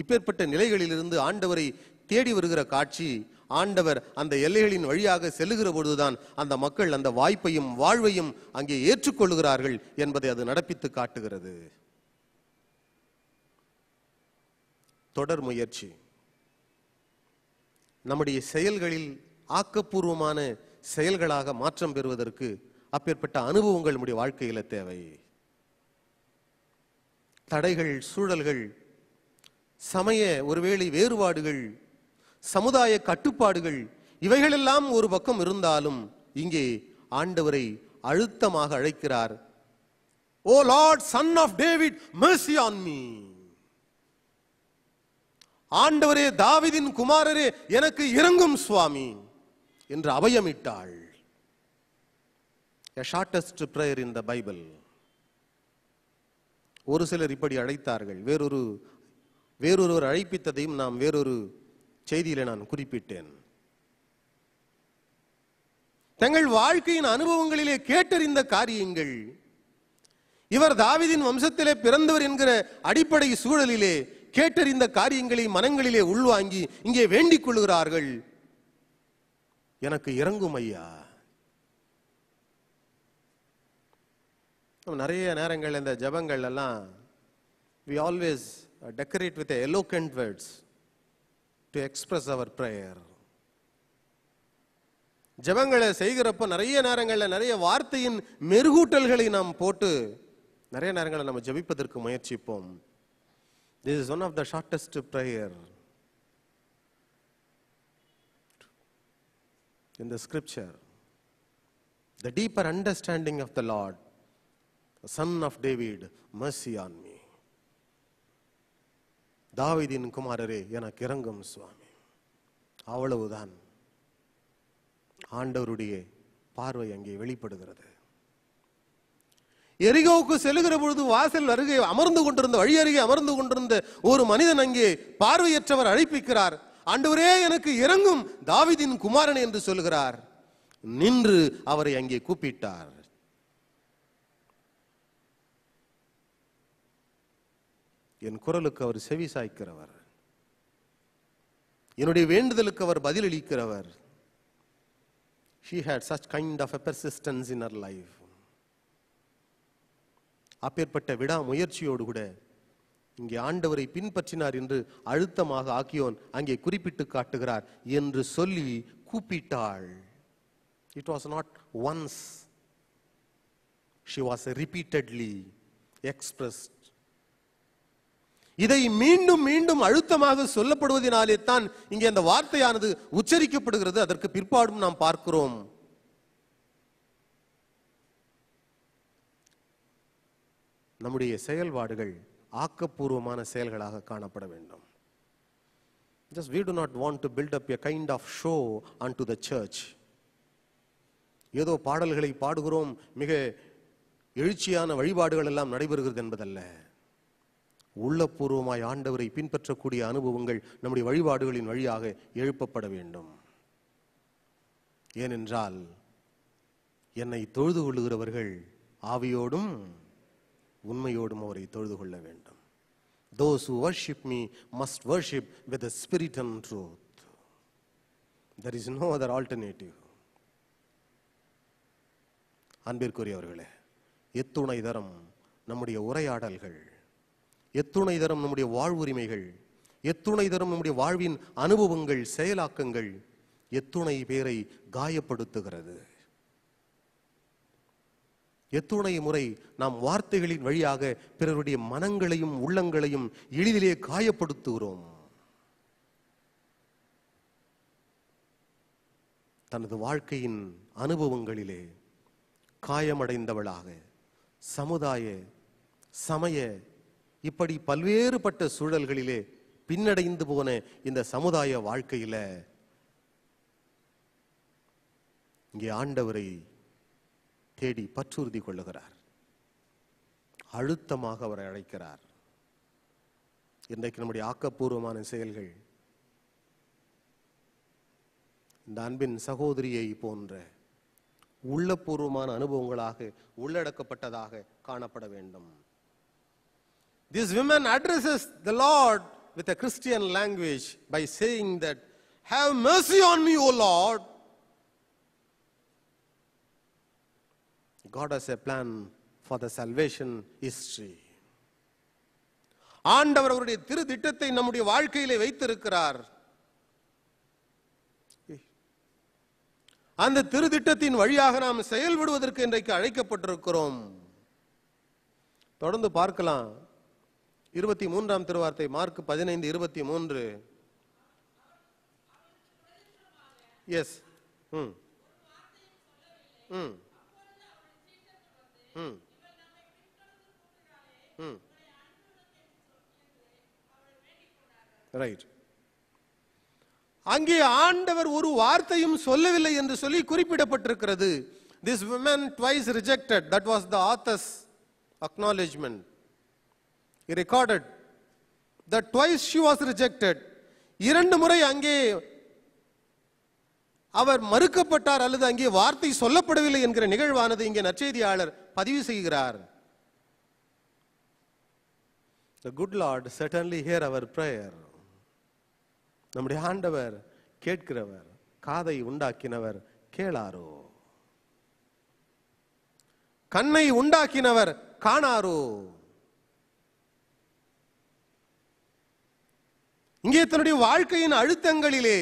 இப்பேற்பட்ட நிலைகளிலிருந்து ஆண்டவரை தேடி வருகிற காட்சி ஆண்டவர் அந்த எல்லைகளின் வழியாக செல்லுகிற பொழுதுதான் அந்த மக்கள் அந்த வாய்ப்பையும் வாழ்வையும் அங்கே ஏற்றுக்கொள்கிறார்கள் என்பதை அது நடப்பித்து காட்டுகிறது தொடர் முயற்சி நம்முடைய செயல்களில் ஆக்கப்பூர்வமான செயல்களாக மாற்றம் பெறுவதற்கு அப்பேற்பட்ட அனுபவங்கள் நம்முடைய வாழ்க்கையில் தேவை தடைகள் சூழல்கள் சமய ஒருவேளை வேறுபாடுகள் சமுதாய கட்டுப்பாடுகள் இவைகளெல்லாம் ஒரு பக்கம் இருந்தாலும் இங்கே ஆண்டவரை அழுத்தமாக அழைக்கிறார் O Lord son of David mercy on me ஆண்டவரே தாவிதின் குமாரரே எனக்கு இறங்கும் சுவாமி என்று அவயமிட்டாள் shortest prayer in the Bible ஒரு சிலர் இப்படி அழைத்தார்கள் வேறொரு வேறொருவர் அழைப்பித்ததையும் நாம் வேறொரு செய்தியில நான் குறிப்பிட்டேன் தங்கள் வாழ்க்கையின் அனுபவங்களிலே கேட்டறிந்த காரியங்கள் இவர் தாவிதின் வம்சத்திலே பிறந்தவர் என்கிற அடிப்படை சூழலிலே கேட்டறிந்த காரியங்களை மனங்களிலே உள்வாங்கி இங்கே வேண்டிக் கொள்கிறார்கள் எனக்கு இறங்கும் ஐயா நிறைய நேரங்கள் இந்த ஜபங்கள் எல்லாம் we always decorate with eloquent words to express our prayer ஜபங்களை செய்கிறப்ப நிறைய நேரங்களில் நிறைய வார்த்தையின் மெருகூட்டல்களை நாம் போட்டு நிறைய நேரங்களில் நம்ம ஜபிப்பதற்கு முயற்சிப்போம் this is one of the shortest prayer in the scripture, the deeper understanding of the Lord, son of David, mercy on me. தாவிதின் குமாரரே எனக்கு இறங்கும் சுவாமி அவ்வளவுதான் ஆண்டவருடைய பார்வை அங்கே வெளிப்படுகிறது எரிகோவுக்கு செல்கிற பொழுது வாசல் அருகே அமர்ந்து கொண்டிருந்த வழி அருகே அமர்ந்து கொண்டிருந்த ஒரு மனிதன் அங்கே பார்வையற்றவர் அழைப்பிக்கிறார் ஆண்டவரே எனக்கு இறங்கும் தாவிதின் குமாரன் என்று சொல்கிறார் நின்று அவரை அங்கே கூப்பிட்டார் என் குரலுக்கு அவர் செவி சாய்க்கிறவர் என்னுடைய வேண்டுதலுக்கு அவர் பதிலளிக்கிறவர் she had such kind of persistence in her life அப்பேற்பட்ட விடாமுயற்சியோடு கூட இங்கே ஆண்டவரை பின்பற்றினார் என்று அழுத்தமாக ஆக்கியோன் அங்கே குறிப்பிட்டு காட்டுகிறார் என்று சொல்லி கூப்பிட்டாள் it was not once she was repeatedly express இதை மீண்டும் மீண்டும் அழுத்தமாக சொல்லப்படுவதனாலே தான் இங்கே அந்த வார்த்தையானது உச்சரிக்கப்படுகிறது அதற்கு பிற்பாடும் நாம் பார்க்கிறோம் நம்முடைய செயல்பாடுகள் ஆக்கப்பூர்வமான செயல்களாக காணப்பட வேண்டும் just we do not want to build up a kind of show on to the church ஏதோ பாடல்களை பாடுகிறோம் மிக எழுச்சியான வழிபாடுகள் எல்லாம் நடைபெறுகிறது என்பதல்ல உள்ளபூர்வமாய் ஆண்டவரை பின்பற்றக்கூடிய அனுபவங்கள் நம்முடைய வழிபாடுகளின் வழியாக எழுப்பப்பட வேண்டும் ஏனென்றால் என்னை தொழுது கொள்ளுகிறவர்கள் ஆவியோடும் உண்மையோடும் அவரை தொழுது கொள்ள வேண்டும் those who worship me must worship with spirit and truth there is no other alternative அன்பிற்குரியவர்களே எத்துணை தரம் நம்முடைய உரையாடல்கள் எத்துணை தரம் நம்முடைய வாழ்வுரிமைகள் எத்துணை தரம் நம்முடைய வாழ்வின் அனுபவங்கள் செயலாக்கங்கள் எத்துணை பேரை காயப்படுத்துகிறது எத்துணைய முறை நாம் வார்த்தைகளின் வழியாக பிறருடைய மனங்களையும் உள்ளங்களையும் எளிதிலே காயப்படுத்துகிறோம் தனது வாழ்க்கையின் அனுபவங்களிலே காயமடைந்தவளாக சமுதாய சமய இப்படி பல்வேறுபட்ட சூழல்களிலே பின்னடைந்து போன இந்த சமுதாய வாழ்க்கையில இங்கே ஆண்டவரை தேடி பற்றுறுதி கொள்ளுகிறார் அழுத்தமாக அவரை அழைக்கிறார் இன்றைக்கு நம்முடைய ஆக்கப்பூர்வமான செயல்கள் இந்த அன்பின் சகோதரியை போன்ற உள்ளபூர்வமான அனுபவங்களாக உள்ளடக்கப்பட்டதாக காணப்பட வேண்டும் this women addresses the Lord with a Christian language by saying that have mercy on me O Lord God has a plan for the salvation history. ஆண்டவர் அவருடைய திரு திட்டத்தை நம்முடைய வாழ்க்கையிலே வைத்திருக்கிறார் அந்த திரு திட்டத்தின் வழியாக நாம் செயல்படுவதற்கு இன்றைக்கு அழைக்கப்பட்டிருக்கிறோம் தொடர்ந்து பார்க்கலாம் இருபத்தி மூன்றாம் திருவார்த்தை மார்க் பதினைந்து இருபத்தி மூன்று எஸ் ம் ம் ம் ம் ரைட் அங்கே ஆண்டவர் ஒரு வார்த்தையும் சொல்லவில்லை என்று சொல்லி குறிப்பிடப்பட்டிருக்கிறது this women twice rejected that was the author's acknowledgement recorded the twice she was rejected இரண்டு முறை அங்கே அவர் மறுக்கப்பட்டார் அல்லது அங்கே வார்த்தை சொல்லப்படவில்லை என்கிற நிகழ்வானது இங்கே நற்செய்தியாளர் பதிவு செய்கிறார் The good Lord certainly hear our prayer. நம்முடைய ஆண்டவர் கேட்கிறவர் காதை உண்டாக்கினவர் கேளாரோ கண்ணை உண்டாக்கினவர் காணாரோ இங்கே தன்னுடைய வாழ்க்கையின் அழுத்தங்களிலே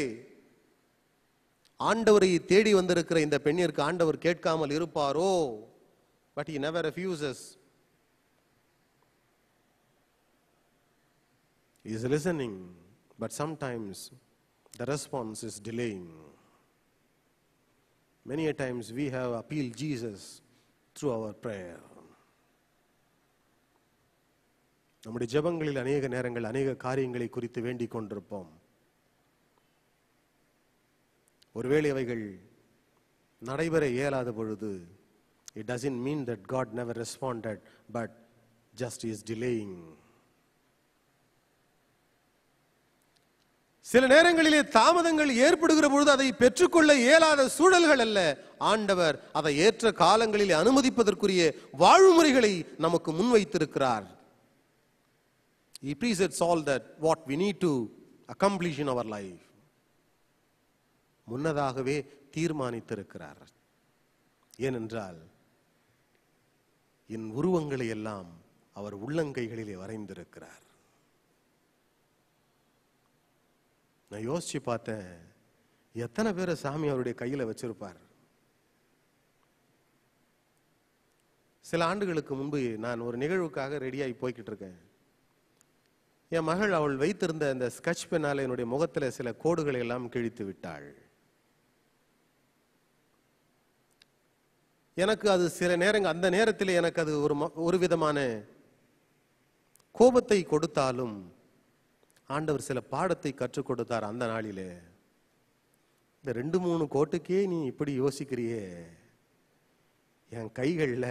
ஆண்டவரை தேடி வந்திருக்கிற இந்த பெண்ணிற்கு ஆண்டவர் கேட்காமல் இருப்பாரோ but he never refuses. He is listening, but sometimes the response is delaying. Many a times we have appealed Jesus through our prayer. நம்முடைய ஜபங்களில் அநேக நேரங்கள் அநேக காரியங்களை குறித்து வேண்டிக் கொண்டிருப்போம் ஒருவேளை அவைகள் நடைபெற இயலாத பொழுது It doesn't mean that God never responded, but just is delaying. சில நேரங்களிலே தாமதங்கள் ஏற்படுகிற பொழுது அதை பெற்றுக்கொள்ள இயலாத சூழல்கள் அல்ல ஆண்டவர் அதை ஏற்ற காலங்களில் அனுமதிப்பதற்குரிய வாழ்முறைகளை நமக்கு முன்வைத்திருக்கிறார் முன்னதாகவே தீர்மானித்திருக்கிறார் ஏனென்றால் என் உருவங்களை எல்லாம் அவர் உள்ளங்கைகளிலே வரைந்திருக்கிறார் நான் யோசிச்சு பார்த்தேன் எத்தனை பேரை சாமி அவருடைய கையில் வச்சிருப்பார் சில ஆண்டுகளுக்கு முன்பு நான் ஒரு நிகழ்வுக்காக ரெடியாகி போய்கிட்டு இருக்கேன் என் மகள் அவள் வைத்திருந்த அந்த ஸ்கெச் பெண்ணால் என்னுடைய முகத்தில் சில கோடுகளை எல்லாம் கிழித்து விட்டாள் எனக்கு அது சில நேரங்கள் அந்த நேரத்தில் எனக்கு அது ஒரு ஒரு விதமான கோபத்தை கொடுத்தாலும் ஆண்டவர் சில பாடத்தை கற்றுக் கொடுத்தார் அந்த நாளிலே இந்த ரெண்டு மூணு கோட்டுக்கே நீ இப்படி யோசிக்கிறியே என் கைகளில்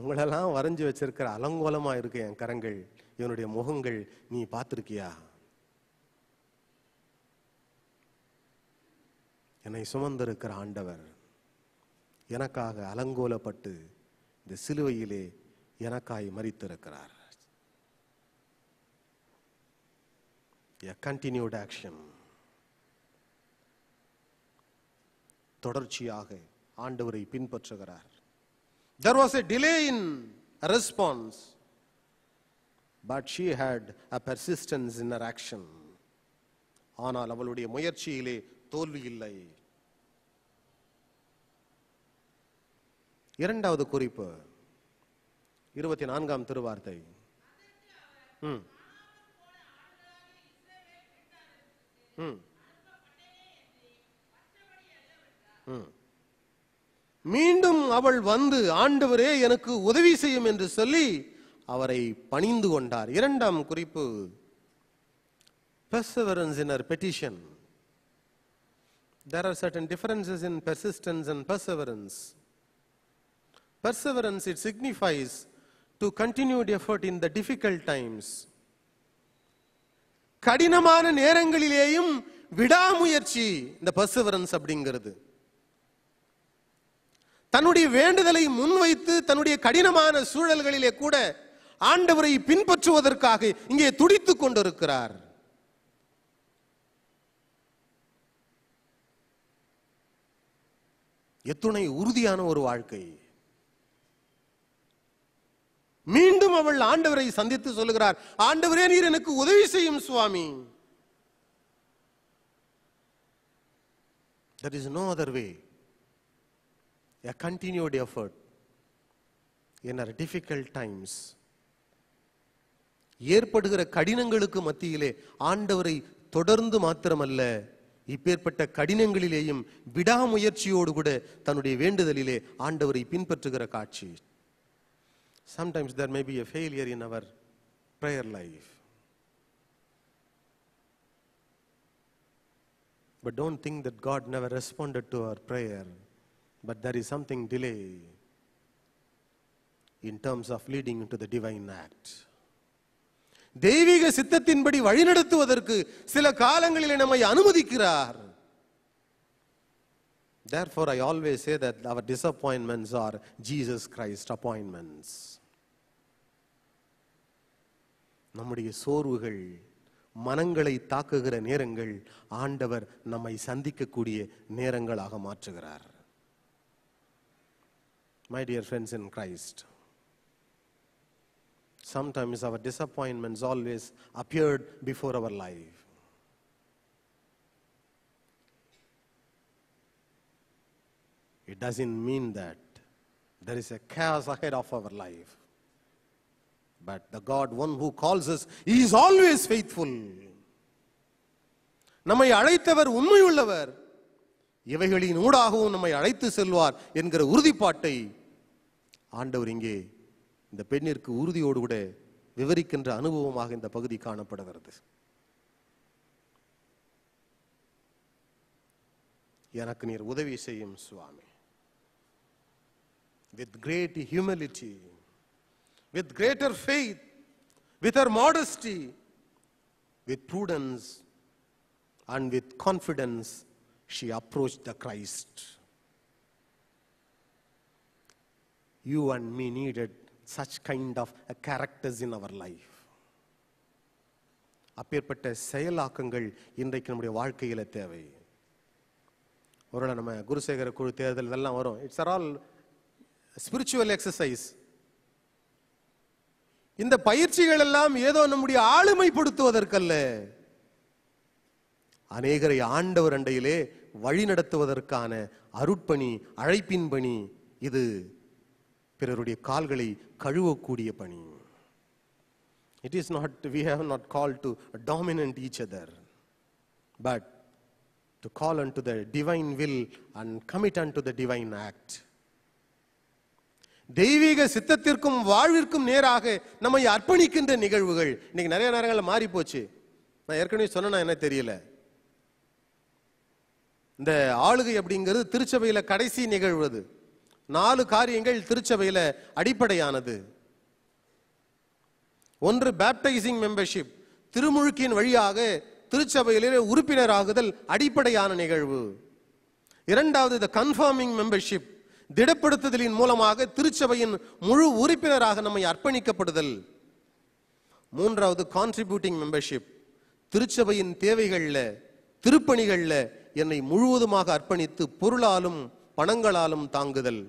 உங்களெல்லாம் வரைஞ்சி வச்சிருக்கிற அலங்கோலமாக இருக்கு என் கரங்கள் இவனுடைய முகங்கள் நீ பார்த்துருக்கியா என்னை சுமந்திருக்கிற ஆண்டவர் எனக்காக அலங்கோலப்பட்டு இந்த சிலுவையிலே எனக்காய் மறித்திருக்கிறார் எ கண்டினியூட் ஆக்ஷன் தொடர்ச்சியாக ஆண்டவரை பின்பற்றுகிறார் there was delay in response but she had a persistence in action ஆனால் அவளுடைய முயற்சியிலே தோல்வி இல்லை இரண்டாவது குறிப்பு இருபத்தி நான்காம் திருவார்த்தை ம் ம் மீண்டும் அவள் வந்து ஆண்டவரே எனக்கு உதவி செய்யும் என்று சொல்லி அவரை பணிந்து கொண்டார் இரண்டாம் குறிப்பு perseverance in her petition there are certain differences in persistence and perseverance Perseverance, it signifies to continued effort in the difficult times. கடினமான நேரங்களிலேயும் விடாமுயற்சி இந்த பர்சவரன்ஸ் அப்படிங்கிறது தன்னுடைய வேண்டுதலை முன்வைத்து தன்னுடைய கடினமான சூழல்களிலே கூட ஆண்டவரை பின்பற்றுவதற்காக இங்கே துடித்துக் கொண்டிருக்கிறார் எத்துணை உறுதியான ஒரு வாழ்க்கை மீண்டும் அவள் ஆண்டவரை சந்தித்து சொல்லுகிறார் ஆண்டவரே நீர் எனக்கு உதவி செய்யும் சுவாமி that is no other way a continued effort in difficult times ஏற்படுகிற கடினங்களுக்கு மத்தியிலே ஆண்டவரை தொடர்ந்து மாத்திரமல்ல இப்பேற்பட்ட கடினங்களிலேயும் விடாமுயற்சியோடு கூட தன்னுடைய வேண்டுதலிலே ஆண்டவரை பின்பற்றுகிற காட்சி Sometimes there may be a failure in our prayer life. But don't think that God never responded to our prayer, but there is something delay in terms of leading into the divine act. தெய்வீக சித்தத்தின்படி வழிநடத்துவதற்கு சில காலங்களிலே நம்மை அனுமதிக்கிறார் Therefore, I always say that our disappointments are Jesus Christ appointments. நம்முடைய சோர்வுகள் மனங்களை தாக்குகிற நேரங்கள் ஆண்டவர் நம்மை சந்திக்கக்கூடிய நேரங்களாக மாற்றுகிறார் my dear friends in Christ sometimes our disappointments always appeared before our life It doesn't mean that there is a chaos ahead of our life. But the God, one who calls us, He is always faithful. நம்மை அழைத்தவர் உண்மையுள்ளவர் இவைகளின் ஊடாகவும் நம்மை அழைத்து செல்வார் என்கிற உறுதிப்பாட்டை ஆண்டவர் இங்கே இந்த பெண்ணிற்கு உறுதியோடு கூட விவரிக்கின்ற அனுபவமாக இந்த பகுதி காணப்படுகிறது எனக்கு நீர் உதவி செய்யும் சுவாமி with great humility, with greater faith, with her modesty, with prudence, and with confidence, she approached the Christ. You and me needed such kind of characters in our life. அப்பேற்பட்ட செயலாக்கங்கள் இன்றைக்கு நம்முடைய வாழ்க்கையில் தேவை ஒருவேளை நம்ம குருசேகர குழு தேர்தல் இதெல்லாம் வரும் it's are all spiritual exercise இந்த பயிற்சிகள் எல்லாம் ஏதோ நம்முடைய ஆளுமைப்படுத்துவதற்கல்ல அநேகரை ஆண்டவர் அண்டையிலே வழி நடத்துவதற்கான அருட்பணி அழைப்பின் பணி இது பிறருடைய கால்களை கழுவக்கூடிய பணி it is not we have not call to dominant each other but to call unto the divine will and commit unto the divine act தெய்வீக சித்தத்திற்கும் வாழ்விற்கும் நேராக நம்மை அர்ப்பணிக்கின்ற நிகழ்வுகள் இன்னைக்கு நிறைய நேரங்களில் மாறி போச்சு நான் ஏற்கனவே சொன்னா என்ன தெரியல இந்த ஆளுகை அப்படிங்கிறது திருச்சபையில கடைசி நிகழ்வு நாலு காரியங்கள் திருச்சபையில அடிப்படையானது ஒன்று பேப்டைசிங் மெம்பர்ஷிப் திருமுழுக்கின் வழியாக திருச்சபையிலே உறுப்பினராகுதல் அடிப்படையான நிகழ்வு இரண்டாவது த கன்ஃபார்மிங் மெம்பர்ஷிப் திடப்படுத்துதலின் மூலமாக திருச்சபையின் முழு உறுப்பினராக நம்மை அர்ப்பணிக்கப்படுதல் மூன்றாவது கான்ட்ரிபியூட்டிங் மெம்பர்ஷிப் திருச்சபையின் தேவைகளில் திருப்பணிகளில் என்னை முழுவதுமாக அர்ப்பணித்து பொருளாலும் பணங்களாலும் தாங்குதல்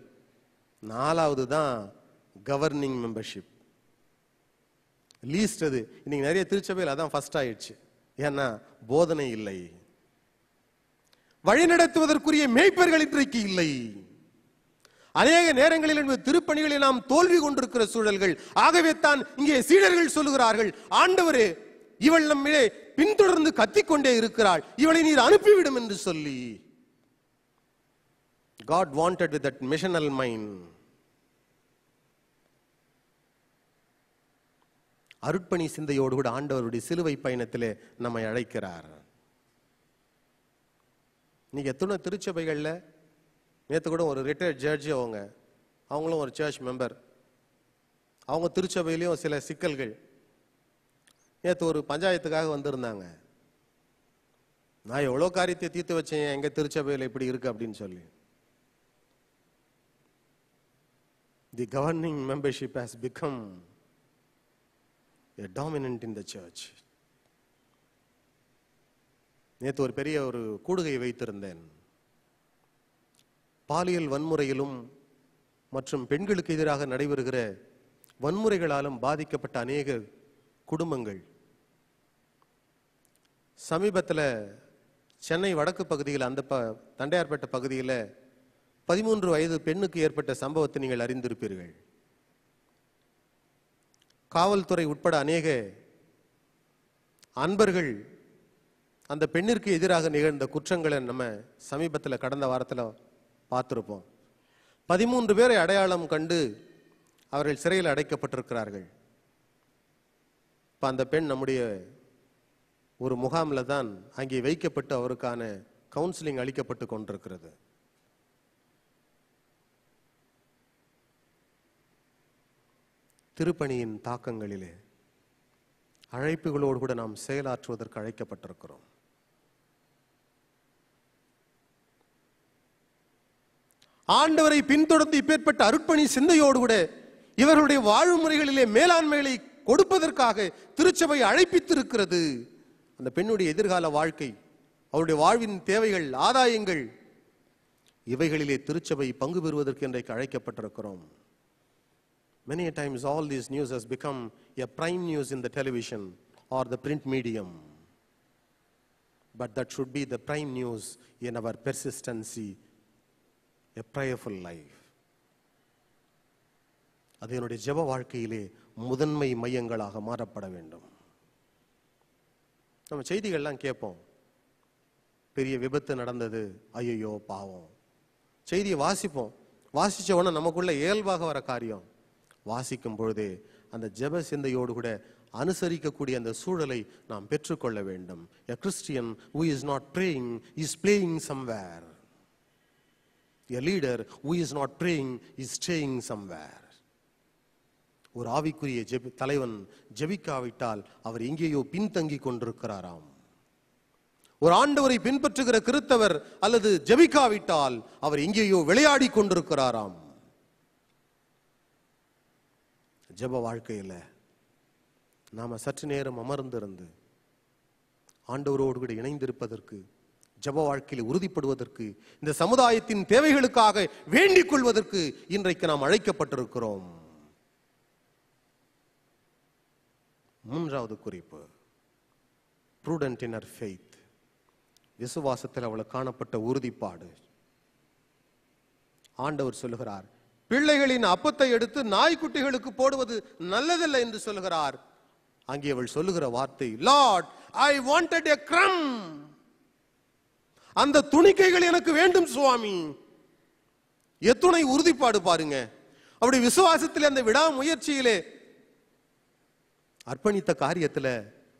நாலாவது தான் கவர்னிங் மெம்பர்ஷிப் லீஸ்ட் அது இன்னைக்கு நிறைய திருச்சபையில் அதான் ஃபஸ்ட் ஆயிடுச்சு ஏன்னா போதனை இல்லை வழிநடத்துவதற்குரிய மேய்ப்பர்கள் இன்றைக்கு இல்லை அநேக நேரங்களில் என்பது திருப்பணிகளில் நாம் தோல்வி கொண்டிருக்கிற சூழல்கள் ஆகவே தான் இங்கே சீடர்கள் சொல்லுகிறார்கள் ஆண்டவரே இவள் நம்மிலே பின்தொடர்ந்து கத்திக்கொண்டே இருக்கிறாள் இவளை நீர் அனுப்பிவிடும் என்று சொல்லி God wanted with that missional mind அருட்பணி சிந்தையோடு கூட ஆண்டவருடைய சிலுவை பயணத்திலே நம்மை அழைக்கிறார் நீங்க எத்தனை திருச்சபைகள்ல நேற்று கூட ஒரு ரிட்டையர்ட் ஜட்ஜி அவங்க அவங்களும் ஒரு சர்ச் மெம்பர் அவங்க திருச்சபையிலையும் சில சிக்கல்கள் நேற்று ஒரு பஞ்சாயத்துக்காக வந்திருந்தாங்க நான் எவ்வளோ காரியத்தை தீர்த்து வச்சேன் எங்கள் திருச்சபையில் இப்படி இருக்கு அப்படின்னு சொல்லி the governing membership has become a dominant in the church நேற்று ஒரு பெரிய ஒரு கூடுகை வைத்திருந்தேன் பாலியல் வன்முறையிலும் மற்றும் பெண்களுக்கு எதிராக நடைபெறுகிற வன்முறைகளாலும் பாதிக்கப்பட்ட அநேக குடும்பங்கள் சமீபத்தில் சென்னை வடக்கு பகுதியில் அந்த ப தண்டையார்பேட்டை பகுதியில் பதிமூன்று வயது பெண்ணுக்கு ஏற்பட்ட சம்பவத்தை நீங்கள் அறிந்திருப்பீர்கள் காவல்துறை உட்பட அநேக அன்பர்கள் அந்த பெண்ணிற்கு எதிராக நிகழ்ந்த குற்றங்களை நம்ம சமீபத்தில் கடந்த வாரத்தில் பார்த்துருப்போம் பதிமூன்று பேரை அடையாளம் கண்டு அவர்கள் சிறையில் அடைக்கப்பட்டிருக்கிறார்கள் இப்போ அந்த பெண் நம்முடைய ஒரு முகாமில் தான் அங்கே வைக்கப்பட்டு அவருக்கான கவுன்சிலிங் அளிக்கப்பட்டு கொண்டிருக்கிறது திருப்பணியின் தாக்கங்களிலே அழைப்புகளோடு கூட நாம் செயலாற்றுவதற்கு அழைக்கப்பட்டிருக்கிறோம் ஆண்டவரை பின்தொடர்ந்து இப்பேற்பட்ட அருட்பணி சிந்தையோடு கூட இவர்களுடைய வாழ்வு முறைகளிலே மேலாண்மைகளை கொடுப்பதற்காக திருச்சபை அழைப்பித்திருக்கிறது அந்த பெண்ணுடைய எதிர்கால வாழ்க்கை அவருடைய வாழ்வின் தேவைகள் ஆதாயங்கள் இவைகளிலே திருச்சபை பங்கு பெறுவதற்கு இன்றைக்கு அழைக்கப்பட்டிருக்கிறோம் many times all these news has become a prime news in the television or the print medium but that should be the prime news in our persistency a prayerful life அது என்னுடைய ஜெப வாழ்க்கையிலே முதன்மை மையங்களாக மாறப்பட வேண்டும் நம்ம செய்திகள்லாம் கேட்போம் பெரிய விபத்து நடந்தது ஐயோ பாவம் செய்தியை வாசிப்போம் உடனே நமக்குள்ள இயல்பாக வர காரியம் வாசிக்கும் பொழுதே அந்த ஜெப சிந்தையோடு கூட அனுசரிக்கக்கூடிய அந்த சூழலை நாம் பெற்றுக்கொள்ள வேண்டும் a Christian who is not praying is playing somewhere A leader who is not praying is staying somewhere. ஒரு ஆவிக்குரிய ஜெபி தலைவன் ஜெபிக்காவிட்டால் அவர் எங்கேயோ பின்தங்கி கொண்டிருக்கிறாராம் ஒரு ஆண்டவரை பின்பற்றுகிற கிறித்தவர் அல்லது ஜெபிக்காவிட்டால் அவர் எங்கேயோ விளையாடி கொண்டிருக்கிறாராம் ஜெப வாழ்க்கையில் நாம சற்று நேரம் அமர்ந்திருந்து ஆண்டவரோடு கூட இணைந்திருப்பதற்கு ஜப வாழ்க்கையில் உறுதிப்படுவதற்கு இந்த சமுதாயத்தின் தேவைகளுக்காக வேண்டிக் கொள்வதற்கு இன்றைக்கு நாம் அழைக்கப்பட்டிருக்கிறோம் மூன்றாவது குறிப்பு ப்ரூடன்ட் இன் அர் ஃபெய்த் விசுவாசத்தில் அவளுக்கு காணப்பட்ட உறுதிப்பாடு ஆண்டவர் சொல்லுகிறார் பிள்ளைகளின் அப்பத்தை எடுத்து நாய்க்குட்டிகளுக்கு போடுவது நல்லதல்ல என்று சொல்லுகிறார் அங்கே அவள் சொல்லுகிற வார்த்தை லார்ட் ஐ வாண்டட் எ கிரம் அந்த துணிக்கைகள் எனக்கு வேண்டும் சுவாமி எத்துணை உறுதிப்பாடு பாருங்க அப்படி விசுவாசத்தில் அந்த விடாமுயற்சியிலே அர்ப்பணித்த காரியத்தில்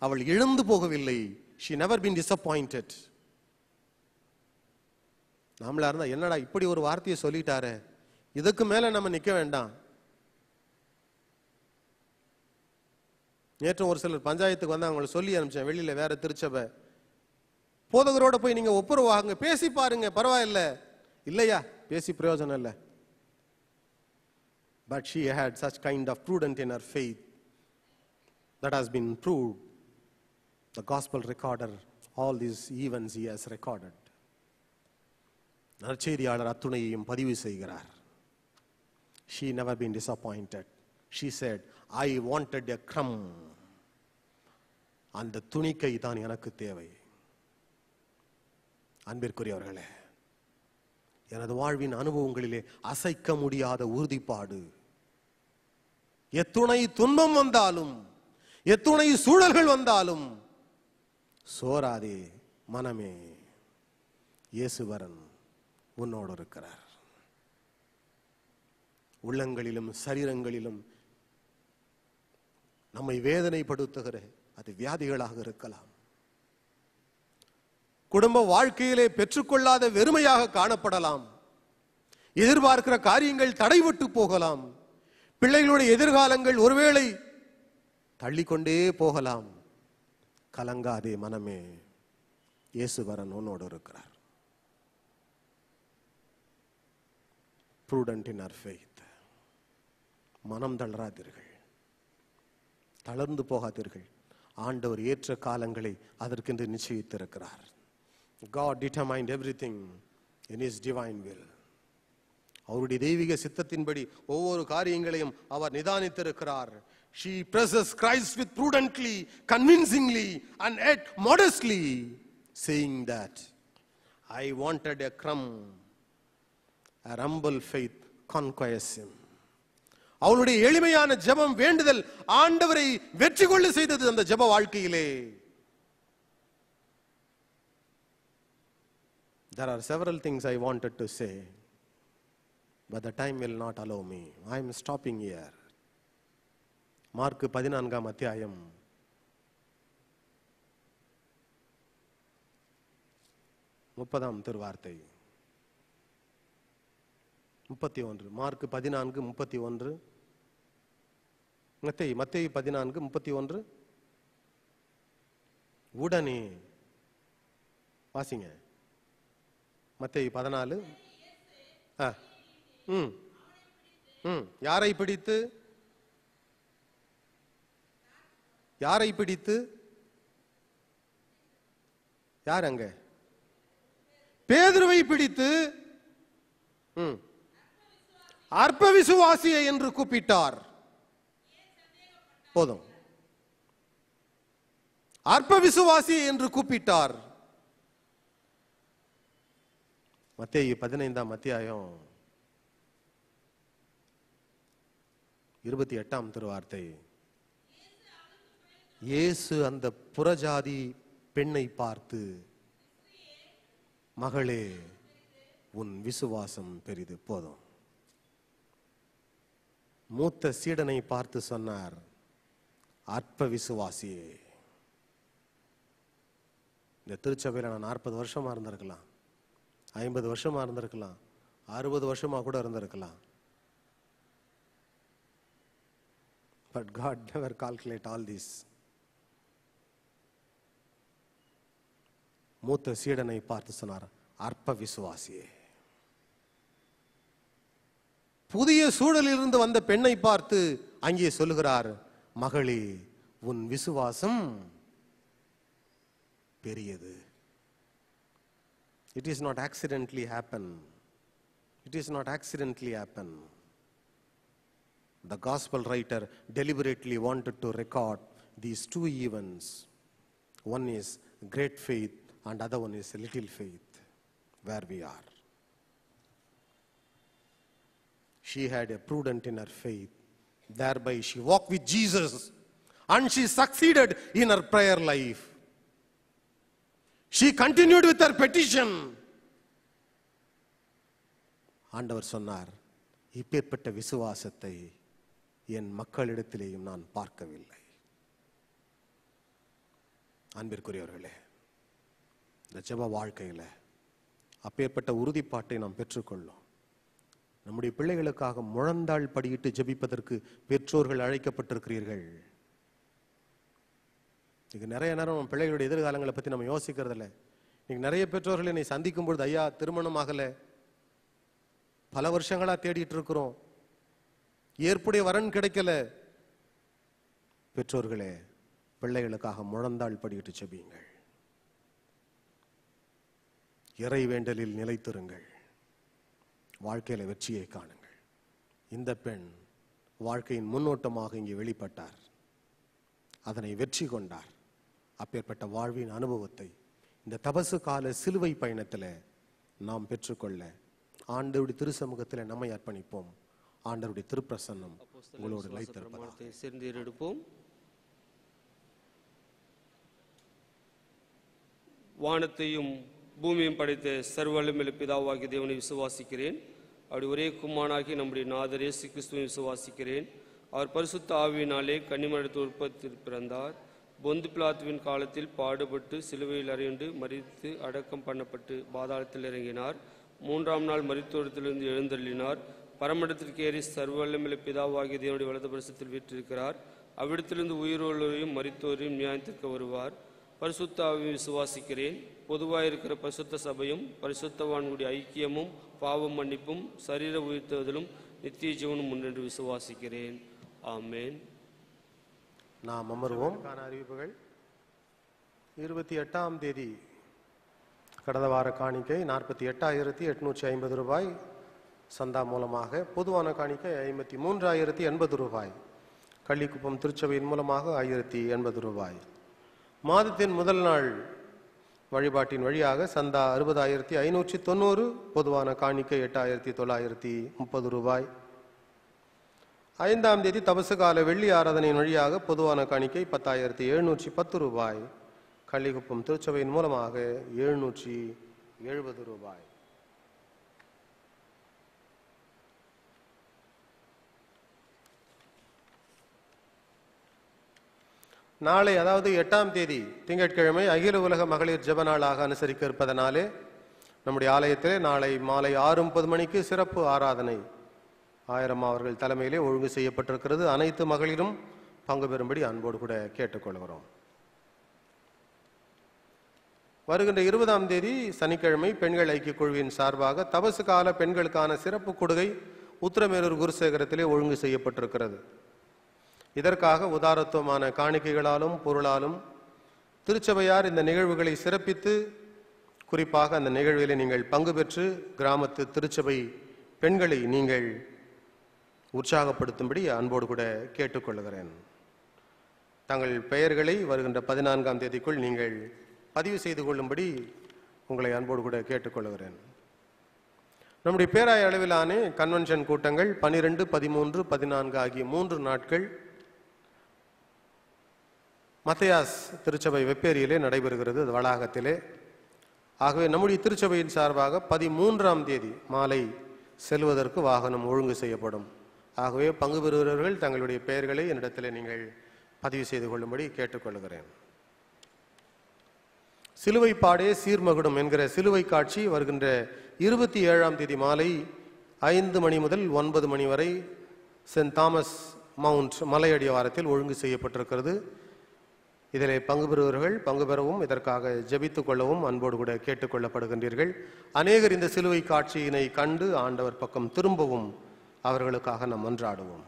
அவள் இழந்து போகவில்லை ஷி நெவர் பின் டிசப்பாயிண்டட் நாமளா இருந்தா என்னடா இப்படி ஒரு வார்த்தையை சொல்லிட்டாரு இதுக்கு மேல நம்ம நிக்க வேண்டாம் நேற்று ஒரு சிலர் பஞ்சாயத்துக்கு வந்து அவங்களை சொல்லி அனுப்பிச்சேன் வெளியில வேற திருச்சபை போதகரோட போய் நீங்கள் ஒப்புரவு ஆகுங்க பேசி பாருங்க பரவாயில்ல இல்லையா பேசி பிரயோஜனம் இல்லை but she had such kind of prudent in her faith that has been prove the gospel recorder all these events he has recorded நற்செய்தியாளர் அத்துணையையும் பதிவு செய்கிறார் she never been disappointed she said I wanted a crumb அந்த துணிக்கை தான் எனக்கு தேவை அன்பிற்குரியவர்களே எனது வாழ்வின் அனுபவங்களிலே அசைக்க முடியாத உறுதிப்பாடு எத்துணை துன்பம் வந்தாலும் எத்துணை சூழல்கள் வந்தாலும் சோராதே மனமே இயேசுவரன் உன்னோடு இருக்கிறார் உள்ளங்களிலும் சரீரங்களிலும் நம்மை வேதனைப்படுத்துகிற அது வியாதிகளாக இருக்கலாம் குடும்ப வாழ்க்கையிலே பெற்றுக்கொள்ளாத வெறுமையாக காணப்படலாம் எதிர்பார்க்கிற காரியங்கள் தடைபட்டு போகலாம் பிள்ளைகளுடைய எதிர்காலங்கள் ஒருவேளை தள்ளிக்கொண்டே போகலாம் கலங்காதே மனமே இயேசுவரன் உன்னோடு இருக்கிறார் ப்ரூடன்ட் இன் அர்ஃபெய்த் மனம் தளராதீர்கள் தளர்ந்து போகாதீர்கள் ஆண்டவர் ஏற்ற காலங்களை அதற்கென்று நிச்சயித்திருக்கிறார் God determined everything in His divine will. அவருடைய தெய்வீக சித்தத்தின்படி ஒவ்வொரு காரியங்களையும் அவர் நிதானித்திருக்கிறார் She presses Christ with prudently, convincingly, and yet modestly saying that I wanted a crumb, a rumble faith conquers him. அவளுடைய எளிமையான ஜபம் வேண்டுதல் ஆண்டவரை வெற்றி கொள்ள செய்தது அந்த There are several things I wanted to say, but the time will not allow me. I am stopping here. Mark பதினான்காம் அத்தியாயம் முப்பதாம் திருவார்த்தை முப்பத்தி ஒன்று மார்க் பதினான்கு முப்பத்தி ஒன்று மத்தை மத்திய பதினான்கு முப்பத்தி ஒன்று உடனே வாசிங்க மத்திய பதினாலு ஆ ம் ம் யாரை பிடித்து யாரை பிடித்து யார் அங்க பேதுருவை பிடித்து ம் அற்ப விசுவாசியை என்று கூப்பிட்டார் போதும் அற்ப என்று கூப்பிட்டார் மத்திய பதினைந்தாம் அத்தியாயம் இருபத்தி எட்டாம் திருவார்த்தை இயேசு அந்த புறஜாதி பெண்ணை பார்த்து மகளே உன் விசுவாசம் பெரிது போதும் மூத்த சீடனை பார்த்து சொன்னார் அற்ப விசுவாசியே இந்த திருச்சபையில் நான் நாற்பது வருஷமா இருந்திருக்கலாம் ஐம்பது வருஷமாக இருந்திருக்கலாம் அறுபது வருஷமாக கூட இருந்திருக்கலாம் but God never calculate all these மூத்த சீடனை பார்த்து சொன்னார் அற்ப விசுவாசியே புதிய சூழலிலிருந்து வந்த பெண்ணை பார்த்து அங்கே சொல்லுகிறார் மகளே உன் விசுவாசம் பெரியது It is not accidentally happen. It is not accidentally happen. The gospel writer deliberately wanted to record these two events. One is great faith and other one is little faith, where we are. She had a prudent in her faith. Thereby she walked with Jesus and she succeeded in her prayer life. She continued with petition ஆண்டவர் சொன்னார் இப்பேற்பட்ட விசுவாசத்தை என் மக்களிடத்திலேயும் நான் பார்க்கவில்லை அன்பிற்குரியவர்களே இந்த ஜப வாழ்க்கையில் அப்பேற்பட்ட உறுதிப்பாட்டை நாம் பெற்றுக்கொள்ளும் நம்முடைய பிள்ளைகளுக்காக முழந்தாள் படியிட்டு ஜபிப்பதற்கு பெற்றோர்கள் அழைக்கப்பட்டிருக்கிறீர்கள் இன்னைக்கு நிறைய நேரம் பிள்ளைகளுடைய எதிர்காலங்களை பற்றி நம்ம யோசிக்கிறதில்ல இன்னைக்கு நிறைய பெற்றோர்களை நீ சந்திக்கும் பொழுது ஐயா திருமணம் ஆகலை பல வருஷங்களாக தேடிட்டு இருக்கிறோம் ஏற்புடைய வரன் கிடைக்கல பெற்றோர்களே பிள்ளைகளுக்காக முழந்தாள் படிக்கிட்டு செபியுங்கள் இறை வேண்டலில் நிலைத்திருங்கள் வாழ்க்கையில் வெற்றியை காணுங்கள் இந்த பெண் வாழ்க்கையின் முன்னோட்டமாக இங்கே வெளிப்பட்டார் அதனை வெற்றி கொண்டார் அப்பேற்பட்ட வாழ்வின் அனுபவத்தை இந்த தபசு கால சிலுவை பயணத்தில் நாம் பெற்றுக்கொள்ள ஆண்டவுடைய திருசமூகத்தில் நம்மை அர்ப்பணிப்போம் ஆண்டவுடைய திருப்பிரசன்னம் உங்களோடு எடுப்போம் வானத்தையும் பூமியும் படைத்த சர்வல்லமில் பிதாவாகிய தேவனை விசுவாசிக்கிறேன் அப்படி ஒரே குமானாகி நம்முடைய நாதரே கிறிஸ்துவை விசுவாசிக்கிறேன் அவர் பரிசுத்த ஆவியினாலே கன்னிமரத்து உற்பத்தி பிறந்தார் பொந்து பிளாத்துவின் காலத்தில் பாடுபட்டு சிலுவையில் அறிந்து மறித்து அடக்கம் பண்ணப்பட்டு பாதாளத்தில் இறங்கினார் மூன்றாம் நாள் மருத்துவத்திலிருந்து எழுந்தள்ளினார் பரமடத்திற்கு ஏறி சர்வல்லமில பிதாவாகிய தேவனுடைய வலது பிரசத்தில் வீற்றிருக்கிறார் அவ்விடத்திலிருந்து உயிரோரையும் மறித்தோரையும் நியாயத்திற்கு வருவார் பரிசுத்தாவையும் விசுவாசிக்கிறேன் பொதுவாக இருக்கிற பரிசுத்த சபையும் பரிசுத்தவானுடைய ஐக்கியமும் பாவம் மன்னிப்பும் சரீர உயிர்த்துவதிலும் நித்திய ஜீவனும் முன்னென்று விசுவாசிக்கிறேன் ஆமேன் நாம் அமர்வோம் அறிவிப்புகள் இருபத்தி எட்டாம் தேதி கடந்த வார காணிக்கை நாற்பத்தி எட்டாயிரத்தி எட்நூற்றி ஐம்பது ரூபாய் சந்தா மூலமாக பொதுவான காணிக்கை ஐம்பத்தி மூன்றாயிரத்தி எண்பது ரூபாய் கள்ளிக்குப்பம் திருச்சபையின் மூலமாக ஆயிரத்தி எண்பது ரூபாய் மாதத்தின் முதல் நாள் வழிபாட்டின் வழியாக சந்தா அறுபதாயிரத்தி ஐநூற்றி தொண்ணூறு பொதுவான காணிக்கை எட்டாயிரத்தி தொள்ளாயிரத்தி முப்பது ரூபாய் ஐந்தாம் தேதி தபசு கால வெள்ளி ஆராதனையின் வழியாக பொதுவான காணிக்கை பத்தாயிரத்தி எழுநூற்றி பத்து ரூபாய் கள்ளிகுப்பம் திருச்சபையின் மூலமாக எழுநூற்றி எழுபது ரூபாய் நாளை அதாவது எட்டாம் தேதி திங்கட்கிழமை அகில உலக மகளிர் ஜப நாளாக அனுசரிக்க இருப்பதனாலே நம்முடைய ஆலயத்திலே நாளை மாலை ஆறு முப்பது மணிக்கு சிறப்பு ஆராதனை ஆயிரம் அவர்கள் தலைமையிலே ஒழுங்கு செய்யப்பட்டிருக்கிறது அனைத்து மகளிரும் பங்கு பெறும்படி அன்போடு கூட கேட்டுக்கொள்கிறோம் வருகின்ற இருபதாம் தேதி சனிக்கிழமை பெண்கள் ஐக்கிய குழுவின் சார்பாக தபசு கால பெண்களுக்கான சிறப்பு கொடுகை உத்தரமேரூர் குருசேகரத்திலே ஒழுங்கு செய்யப்பட்டிருக்கிறது இதற்காக உதாரத்துவமான காணிக்கைகளாலும் பொருளாலும் திருச்சபையார் இந்த நிகழ்வுகளை சிறப்பித்து குறிப்பாக அந்த நிகழ்வில் நீங்கள் பங்கு பெற்று கிராமத்து திருச்சபை பெண்களை நீங்கள் உற்சாகப்படுத்தும்படி அன்போடு கூட கேட்டுக்கொள்கிறேன் தங்கள் பெயர்களை வருகின்ற பதினான்காம் தேதிக்குள் நீங்கள் பதிவு செய்து கொள்ளும்படி உங்களை அன்போடு கூட கேட்டுக்கொள்கிறேன் நம்முடைய பேராய அளவிலான கன்வென்ஷன் கூட்டங்கள் பனிரெண்டு பதிமூன்று பதினான்கு ஆகிய மூன்று நாட்கள் மத்தையாஸ் திருச்சபை வெப்பேரியிலே நடைபெறுகிறது வளாகத்திலே ஆகவே நம்முடைய திருச்சபையின் சார்பாக பதிமூன்றாம் தேதி மாலை செல்வதற்கு வாகனம் ஒழுங்கு செய்யப்படும் ஆகவே பங்கு பெறுகிறவர்கள் தங்களுடைய பெயர்களை என்னிடத்தில் நீங்கள் பதிவு செய்து கொள்ளும்படி கேட்டுக்கொள்கிறேன் சிலுவை பாடே சீர்மகுடம் என்கிற சிலுவை காட்சி வருகின்ற இருபத்தி ஏழாம் தேதி மாலை ஐந்து மணி முதல் ஒன்பது மணி வரை சென்ட் தாமஸ் மவுண்ட் மலையடி வாரத்தில் ஒழுங்கு செய்யப்பட்டிருக்கிறது இதில் பங்கு பெறுவர்கள் பங்கு பெறவும் இதற்காக ஜபித்து கொள்ளவும் அன்போடு கூட கேட்டுக்கொள்ளப்படுகின்றீர்கள் அநேகர் இந்த சிலுவை காட்சியினை கண்டு ஆண்டவர் பக்கம் திரும்பவும் அவர்களுக்காக நாம் ஒன்றாடுவோம்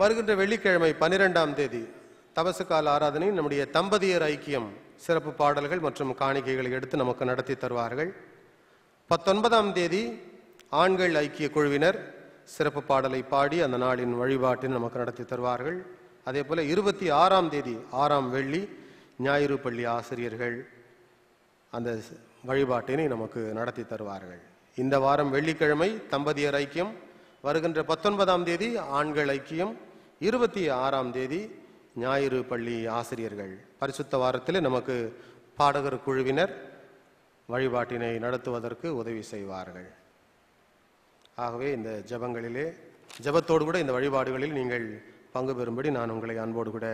வருகின்ற வெள்ளிக்கிழமை பனிரெண்டாம் தேதி தபசுகால ஆராதனை நம்முடைய தம்பதியர் ஐக்கியம் சிறப்பு பாடல்கள் மற்றும் காணிக்கைகளை எடுத்து நமக்கு நடத்தி தருவார்கள் பத்தொன்பதாம் தேதி ஆண்கள் ஐக்கிய குழுவினர் சிறப்பு பாடலை பாடி அந்த நாளின் வழிபாட்டில் நமக்கு நடத்தி தருவார்கள் அதே போல் இருபத்தி ஆறாம் தேதி ஆறாம் வெள்ளி ஞாயிறு பள்ளி ஆசிரியர்கள் அந்த வழிபாட்டினை நமக்கு நடத்தி தருவார்கள் இந்த வாரம் வெள்ளிக்கிழமை தம்பதியர் ஐக்கியம் வருகின்ற பத்தொன்பதாம் தேதி ஆண்கள் ஐக்கியம் இருபத்தி ஆறாம் தேதி ஞாயிறு பள்ளி ஆசிரியர்கள் பரிசுத்த வாரத்தில் நமக்கு பாடகர் குழுவினர் வழிபாட்டினை நடத்துவதற்கு உதவி செய்வார்கள் ஆகவே இந்த ஜபங்களிலே ஜபத்தோடு கூட இந்த வழிபாடுகளில் நீங்கள் பங்கு பெறும்படி நான் உங்களை அன்போடு கூட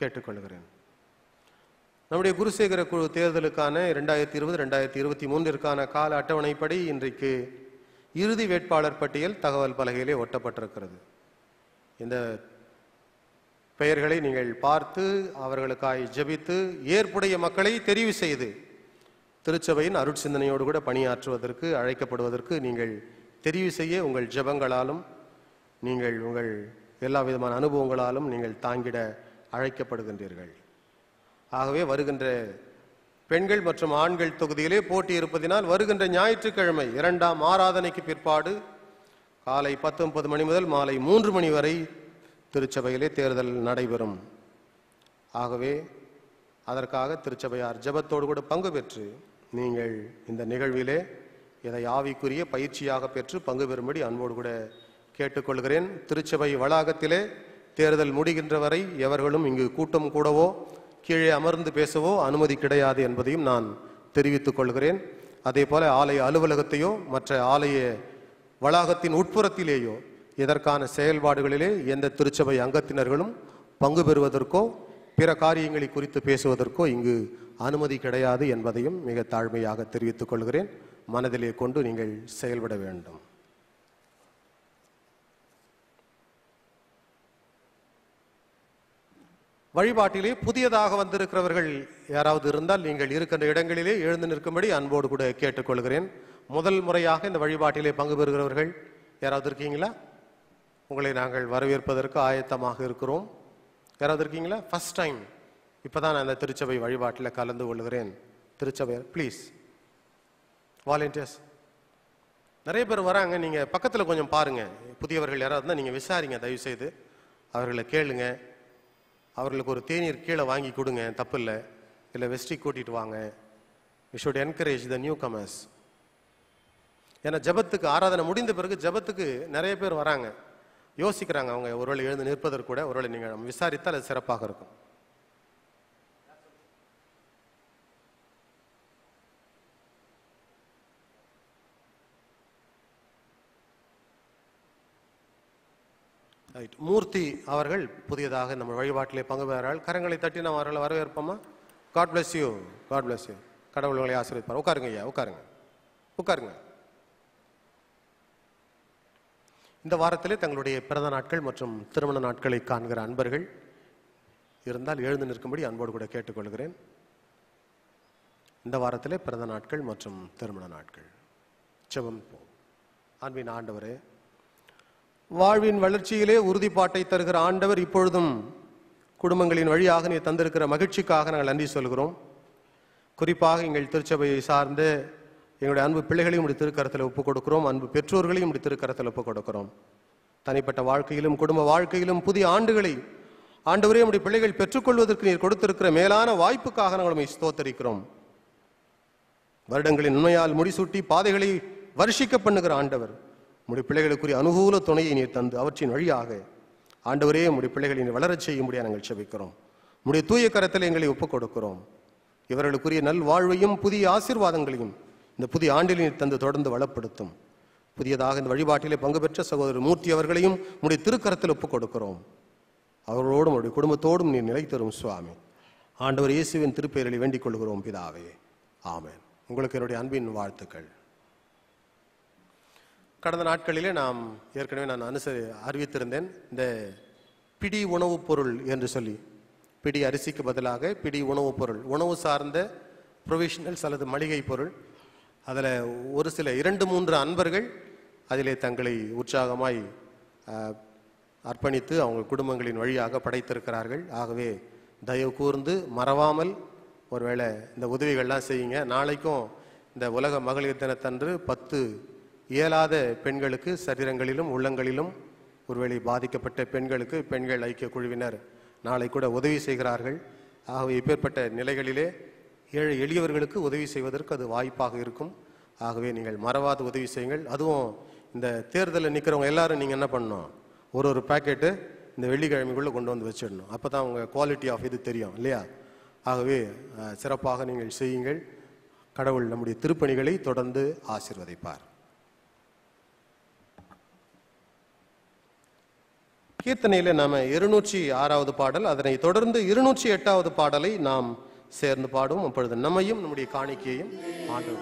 கேட்டுக்கொள்கிறேன் நம்முடைய குருசேகர குழு தேர்தலுக்கான இரண்டாயிரத்தி இருபது ரெண்டாயிரத்தி இருபத்தி மூன்றிற்கான கால அட்டவணைப்படி இன்றைக்கு இறுதி வேட்பாளர் பட்டியல் தகவல் பலகையிலே ஒட்டப்பட்டிருக்கிறது இந்த பெயர்களை நீங்கள் பார்த்து அவர்களுக்காய் ஜபித்து ஏற்புடைய மக்களை தெரிவு செய்து திருச்சபையின் அருட்சிந்தனையோடு கூட பணியாற்றுவதற்கு அழைக்கப்படுவதற்கு நீங்கள் தெரிவு செய்ய உங்கள் ஜபங்களாலும் நீங்கள் உங்கள் எல்லா விதமான அனுபவங்களாலும் நீங்கள் தாங்கிட அழைக்கப்படுகின்றீர்கள் ஆகவே வருகின்ற பெண்கள் மற்றும் ஆண்கள் தொகுதியிலே போட்டி இருப்பதினால் வருகின்ற ஞாயிற்றுக்கிழமை இரண்டாம் ஆராதனைக்கு பிற்பாடு காலை பத்து முப்பது மணி முதல் மாலை மூன்று மணி வரை திருச்சபையிலே தேர்தல் நடைபெறும் ஆகவே அதற்காக திருச்சபையார் ஜபத்தோடு கூட பங்கு பெற்று நீங்கள் இந்த நிகழ்விலே இதை ஆவிக்குரிய பயிற்சியாக பெற்று பங்கு பெறும்படி அன்போடு கூட கேட்டுக்கொள்கிறேன் திருச்சபை வளாகத்திலே தேர்தல் முடிகின்ற வரை எவர்களும் இங்கு கூட்டம் கூடவோ கீழே அமர்ந்து பேசவோ அனுமதி கிடையாது என்பதையும் நான் தெரிவித்துக் கொள்கிறேன் அதே போல ஆலய அலுவலகத்தையோ மற்ற ஆலய வளாகத்தின் உட்புறத்திலேயோ இதற்கான செயல்பாடுகளிலே எந்த திருச்சபை அங்கத்தினர்களும் பங்கு பெறுவதற்கோ பிற காரியங்களை குறித்து பேசுவதற்கோ இங்கு அனுமதி கிடையாது என்பதையும் மிக தாழ்மையாக தெரிவித்துக் கொள்கிறேன் மனதிலே கொண்டு நீங்கள் செயல்பட வேண்டும் வழிபாட்டிலே புதியதாக வந்திருக்கிறவர்கள் யாராவது இருந்தால் நீங்கள் இருக்கின்ற இடங்களிலே எழுந்து நிற்கும்படி அன்போடு கூட கேட்டுக்கொள்கிறேன் முதல் முறையாக இந்த வழிபாட்டிலே பங்கு பெறுகிறவர்கள் யாராவது இருக்கீங்களா உங்களை நாங்கள் வரவேற்பதற்கு ஆயத்தமாக இருக்கிறோம் யாராவது இருக்கீங்களா ஃபஸ்ட் டைம் இப்போ தான் நான் திருச்சபை வழிபாட்டில் கலந்து கொள்கிறேன் திருச்சபை ப்ளீஸ் வாலண்டியர்ஸ் நிறைய பேர் வராங்க நீங்கள் பக்கத்தில் கொஞ்சம் பாருங்கள் புதியவர்கள் யாராவது இருந்தால் நீங்கள் விசாரிங்க தயவுசெய்து அவர்களை கேளுங்கள் அவர்களுக்கு ஒரு தேநீர் கீழே வாங்கி கொடுங்க தப்பு இல்லை இல்லை வெஸ்ட்ரி கூட்டிகிட்டு வாங்க we should encourage the newcomers ஏன்னா ஜபத்துக்கு ஆராதனை முடிந்த பிறகு ஜபத்துக்கு நிறைய பேர் வராங்க யோசிக்கிறாங்க அவங்க ஒருவேளை எழுந்து நிற்பதற்கு கூட ஒருவேளை நீங்கள் விசாரித்தால் அது சிறப்பாக இருக்கும் ரைட் மூர்த்தி அவர்கள் புதியதாக நம்ம வழிபாட்டிலே பங்கு பெறார்கள் கரங்களை தட்டி நம்ம அவர்களை வரவேற்போமா God bless you God bless you கடவுள் உங்களை ஆசீர்வதிப்பார் உட்காருங்க ஐயா உட்காருங்க உட்காருங்க இந்த வாரத்திலே தங்களுடைய பிறந்த நாட்கள் மற்றும் திருமண நாட்களை காண்கிற அன்பர்கள் இருந்தால் எழுந்து நிற்கும்படி அன்போடு கூட கேட்டுக்கொள்கிறேன் இந்த வாரத்திலே பிறந்த நாட்கள் மற்றும் திருமண நாட்கள் செவம் போ அன்பின் ஆண்டவரே வாழ்வின் வளர்ச்சியிலே உறுதிப்பாட்டை தருகிற ஆண்டவர் இப்பொழுதும் குடும்பங்களின் வழியாக நீ தந்திருக்கிற மகிழ்ச்சிக்காக நாங்கள் நன்றி சொல்கிறோம் குறிப்பாக எங்கள் திருச்சபையை சார்ந்து எங்களுடைய அன்பு பிள்ளைகளையும் இப்படி திருக்கரத்தில் ஒப்புக் கொடுக்கிறோம் அன்பு பெற்றோர்களையும் இப்படி திருக்கரத்தில் ஒப்புக் கொடுக்கிறோம் தனிப்பட்ட வாழ்க்கையிலும் குடும்ப வாழ்க்கையிலும் புதிய ஆண்டுகளை ஆண்டவரே நம்முடைய பிள்ளைகள் பெற்றுக்கொள்வதற்கு நீர் கொடுத்திருக்கிற மேலான வாய்ப்புக்காக நாங்கள் உண்மை ஸ்தோத்தரிக்கிறோம் வருடங்களின் உண்மையால் முடிசூட்டி பாதைகளை வருஷிக்க பண்ணுகிற ஆண்டவர் உம்முடைய பிள்ளைகளுக்குரிய அனுகூல துணையை நீர் தந்து அவற்றின் வழியாக ஆண்டவரே உம்முடைய பிள்ளைகளை வளரச் செய்யும்படியாக நாங்கள் செபிக்கிறோம் உம்முடைய தூய கரத்தில் எங்களை ஒப்புக் கொடுக்கிறோம் இவர்களுக்குரிய நல்வாழ்வையும் புதிய ஆசீர்வாதங்களையும் இந்த புதிய ஆண்டில் நீர் தந்து தொடர்ந்து வளப்படுத்தும் புதியதாக இந்த வழிபாட்டிலே பங்கு பெற்ற சகோதரர் மூர்த்தி அவர்களையும் உம்முடைய திருக்கரத்தில் ஒப்புக் கொடுக்கிறோம் அவர்களோடும் உடைய குடும்பத்தோடும் நீர் நிலை தரும் சுவாமி ஆண்டவர் இயேசுவின் திருப்பெயரில் வேண்டிக் கொள்கிறோம் பிதாவே ஆமேன் உங்களுக்கு என்னுடைய அன்பின் வாழ்த்துக்கள் கடந்த நாட்களிலே நாம் ஏற்கனவே நான் அனுசரி அறிவித்திருந்தேன் இந்த பிடி உணவுப் பொருள் என்று சொல்லி பிடி அரிசிக்கு பதிலாக பிடி உணவுப் பொருள் உணவு சார்ந்த ப்ரொவிஷனல்ஸ் அல்லது மளிகை பொருள் அதில் ஒரு சில இரண்டு மூன்று அன்பர்கள் அதிலே தங்களை உற்சாகமாய் அர்ப்பணித்து அவங்க குடும்பங்களின் வழியாக படைத்திருக்கிறார்கள் ஆகவே தயவு கூர்ந்து மறவாமல் ஒருவேளை இந்த உதவிகள்லாம் செய்யுங்க நாளைக்கும் இந்த உலக மகளிர் தினத்தன்று பத்து இயலாத பெண்களுக்கு சரீரங்களிலும் உள்ளங்களிலும் ஒருவேளை பாதிக்கப்பட்ட பெண்களுக்கு பெண்கள் ஐக்கிய குழுவினர் நாளை கூட உதவி செய்கிறார்கள் ஆகவே இப்பேற்பட்ட நிலைகளிலே ஏழை எளியவர்களுக்கு உதவி செய்வதற்கு அது வாய்ப்பாக இருக்கும் ஆகவே நீங்கள் மறவாத உதவி செய்யுங்கள் அதுவும் இந்த தேர்தலில் நிற்கிறவங்க எல்லாரும் நீங்கள் என்ன பண்ணணும் ஒரு ஒரு பேக்கெட்டு இந்த வெள்ளிக்கிழமைக்குள்ளே கொண்டு வந்து வச்சிடணும் அப்போ தான் உங்கள் குவாலிட்டி ஆஃப் இது தெரியும் இல்லையா ஆகவே சிறப்பாக நீங்கள் செய்யுங்கள் கடவுள் நம்முடைய திருப்பணிகளை தொடர்ந்து ஆசிர்வதிப்பார் கீர்த்தனையில நாம இருநூற்றி ஆறாவது பாடல் அதனை தொடர்ந்து இருநூற்றி எட்டாவது பாடலை நாம் சேர்ந்து பாடுவோம் அப்பொழுது நம்மையும் நம்முடைய காணிக்கையும் ஆண்டு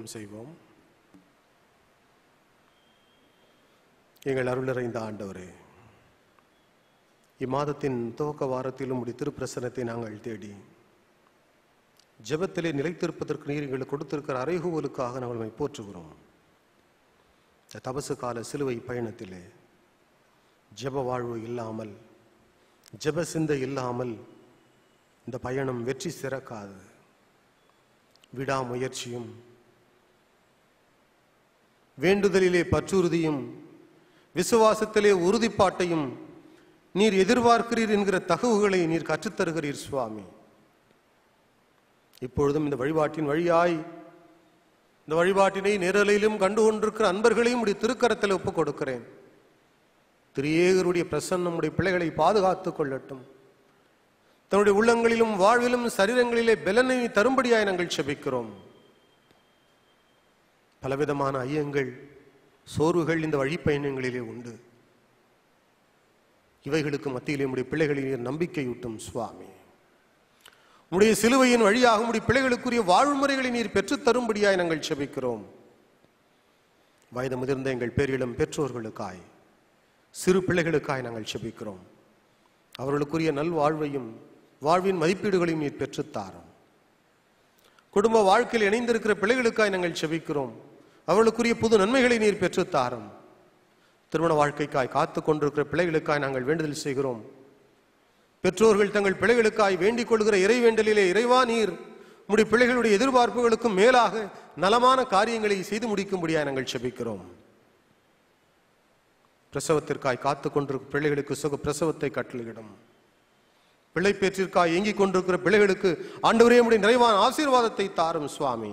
நாம் செய்வோம் எங்கள் அருளறைந்த ஆண்டவரே இம்மாதத்தின் துவக்க வாரத்திலும் உடைய திருப்பிரசனத்தை நாங்கள் தேடி ஜபத்திலே நிலைத்திருப்பதற்கு நீர் எங்களுக்கு கொடுத்திருக்கிற அறைகூவலுக்காக நாங்கள் போற்றுகிறோம் தபசு கால சிலுவை பயணத்திலே ஜப வாழ்வு இல்லாமல் ஜப சிந்தை இல்லாமல் இந்த பயணம் வெற்றி சிறக்காது விடாமுயற்சியும் வேண்டுதலிலே பற்றுறுதியும் விசுவாசத்திலே உறுதிப்பாட்டையும் நீர் எதிர்பார்க்கிறீர் என்கிற தகவுகளை நீர் கற்றுத்தருகிறீர் சுவாமி இப்பொழுதும் இந்த வழிபாட்டின் வழியாய் இந்த வழிபாட்டினை நிரலிலும் கண்டு கொண்டிருக்கிற அன்பர்களையும் உடைய திருக்கரத்தில் ஒப்புக் கொடுக்கிறேன் திரியேகருடைய பிரசன்னம் நம்முடைய பிள்ளைகளை பாதுகாத்துக் கொள்ளட்டும் தன்னுடைய உள்ளங்களிலும் வாழ்விலும் சரீரங்களிலே பலனை தரும்படியாய் நாங்கள் செபிக்கிறோம் பலவிதமான ஐயங்கள் சோர்வுகள் இந்த வழிப்பயணங்களிலே உண்டு இவைகளுக்கு மத்தியிலே உடைய பிள்ளைகளிலே நம்பிக்கையூட்டும் சுவாமி உடைய சிலுவையின் வழியாக உடைய பிள்ளைகளுக்குரிய வாழ்முறைகளை நீர் பெற்றுத் தரும்படியாய் நாங்கள் செபிக்கிறோம் வயது முதிர்ந்த எங்கள் பேரிலும் பெற்றோர்களுக்காய் சிறு பிள்ளைகளுக்காய் நாங்கள் செபிக்கிறோம் அவர்களுக்குரிய நல்வாழ்வையும் வாழ்வின் மதிப்பீடுகளையும் நீர் பெற்றுத்தாரும் குடும்ப வாழ்க்கையில் இணைந்திருக்கிற பிள்ளைகளுக்காய் நாங்கள் செபிக்கிறோம் அவர்களுக்குரிய புது நன்மைகளை நீர் பெற்றுத்தாரும் திருமண வாழ்க்கைக்காய் காத்து கொண்டிருக்கிற பிள்ளைகளுக்காய் நாங்கள் வேண்டுதல் செய்கிறோம் பெற்றோர்கள் தங்கள் பிள்ளைகளுக்காய் வேண்டிக் கொள்கிற இறைவேண்டலிலே இறைவா நீர் முடி பிள்ளைகளுடைய எதிர்பார்ப்புகளுக்கும் மேலாக நலமான காரியங்களை செய்து முடிக்கும்படியாக நாங்கள் செபிக்கிறோம் பிரசவத்திற்காய் காத்து கொண்டிருக்கும் பிள்ளைகளுக்கு சுக பிரசவத்தை கட்டளையிடும் பிள்ளை பேற்றிற்காய் இயங்கிக் கொண்டிருக்கிற பிள்ளைகளுக்கு ஆண்டவரே முடி நிறைவான ஆசீர்வாதத்தை தாரும் சுவாமி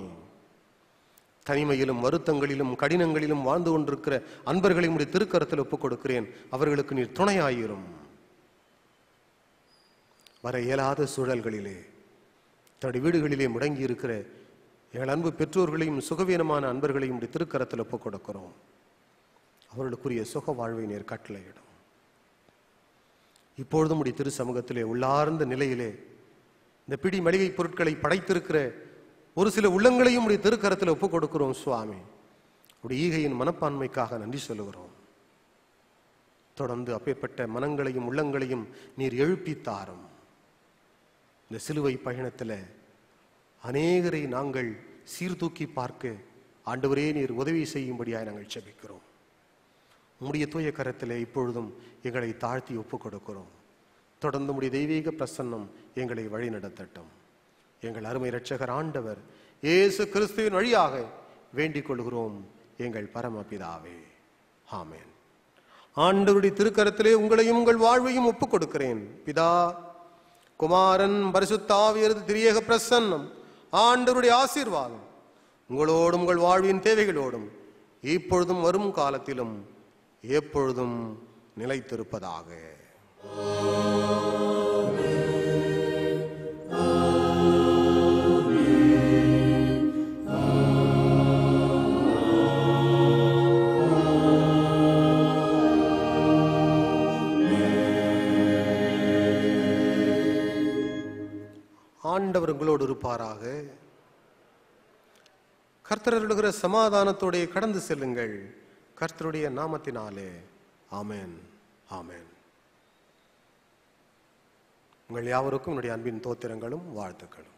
தனிமையிலும் வருத்தங்களிலும் கடினங்களிலும் வாழ்ந்து கொண்டிருக்கிற அன்பர்களை உடைய திருக்கரத்தில் ஒப்புக் கொடுக்கிறேன் அவர்களுக்கு நீர் துணையாயிரும் வர இயலாத சூழல்களிலே தன்னுடைய வீடுகளிலே முடங்கி இருக்கிற எங்கள் அன்பு பெற்றோர்களையும் சுகவீனமான அன்பர்களையும் உடைய திருக்கரத்தில் ஒப்புக் கொடுக்கிறோம் அவர்களுக்குரிய சுக வாழ்வை நேர் கட்டளையிடும் இப்பொழுதும் உடைய திரு சமூகத்திலே உள்ளார்ந்த நிலையிலே இந்த பிடி மளிகை பொருட்களை படைத்திருக்கிற ஒரு சில உள்ளங்களையும் உடைய திருக்கரத்தில் ஒப்புக் கொடுக்கிறோம் சுவாமி உடைய ஈகையின் மனப்பான்மைக்காக நன்றி சொல்லுகிறோம் தொடர்ந்து அப்பேற்பட்ட மனங்களையும் உள்ளங்களையும் நீர் எழுப்பி தாரும் இந்த சிலுவை பயணத்தில் அநேகரை நாங்கள் சீர்தூக்கி பார்க்க ஆண்டவரே நீர் உதவி செய்யும்படியாக நாங்கள் செபிக்கிறோம் உம்முடைய தூய கரத்தில் இப்பொழுதும் எங்களை தாழ்த்தி ஒப்புக் கொடுக்கிறோம் தொடர்ந்து உடைய தெய்வீக பிரசன்னம் எங்களை வழி நடத்தட்டும் எங்கள் அருமை இரட்சகர் ஆண்டவர் இயேசு கிறிஸ்துவின் வழியாக வேண்டிக் கொள்கிறோம் எங்கள் பரமபிதாவே ஆமேன் ஆண்டவருடைய திருக்கரத்திலே உங்களையும் உங்கள் வாழ்வையும் ஒப்புக் கொடுக்கிறேன் பிதா குமாரன் பரிசுத்தாவியரது திரியேக பிரசன்னம் ஆண்டவருடைய ஆசீர்வாதம் உங்களோடும் உங்கள் வாழ்வின் தேவைகளோடும் இப்பொழுதும் வரும் காலத்திலும் எப்பொழுதும் நிலைத்திருப்பதாக ஆண்டவர் உங்களோடு இருப்பாராக கர்த்தருகிற சமாதானத்தோடைய கடந்து செல்லுங்கள் கர்த்தருடைய நாமத்தினாலே ஆமேன் ஆமேன் உங்கள் யாவருக்கும் என்னுடைய அன்பின் தோத்திரங்களும் வாழ்த்துக்களும்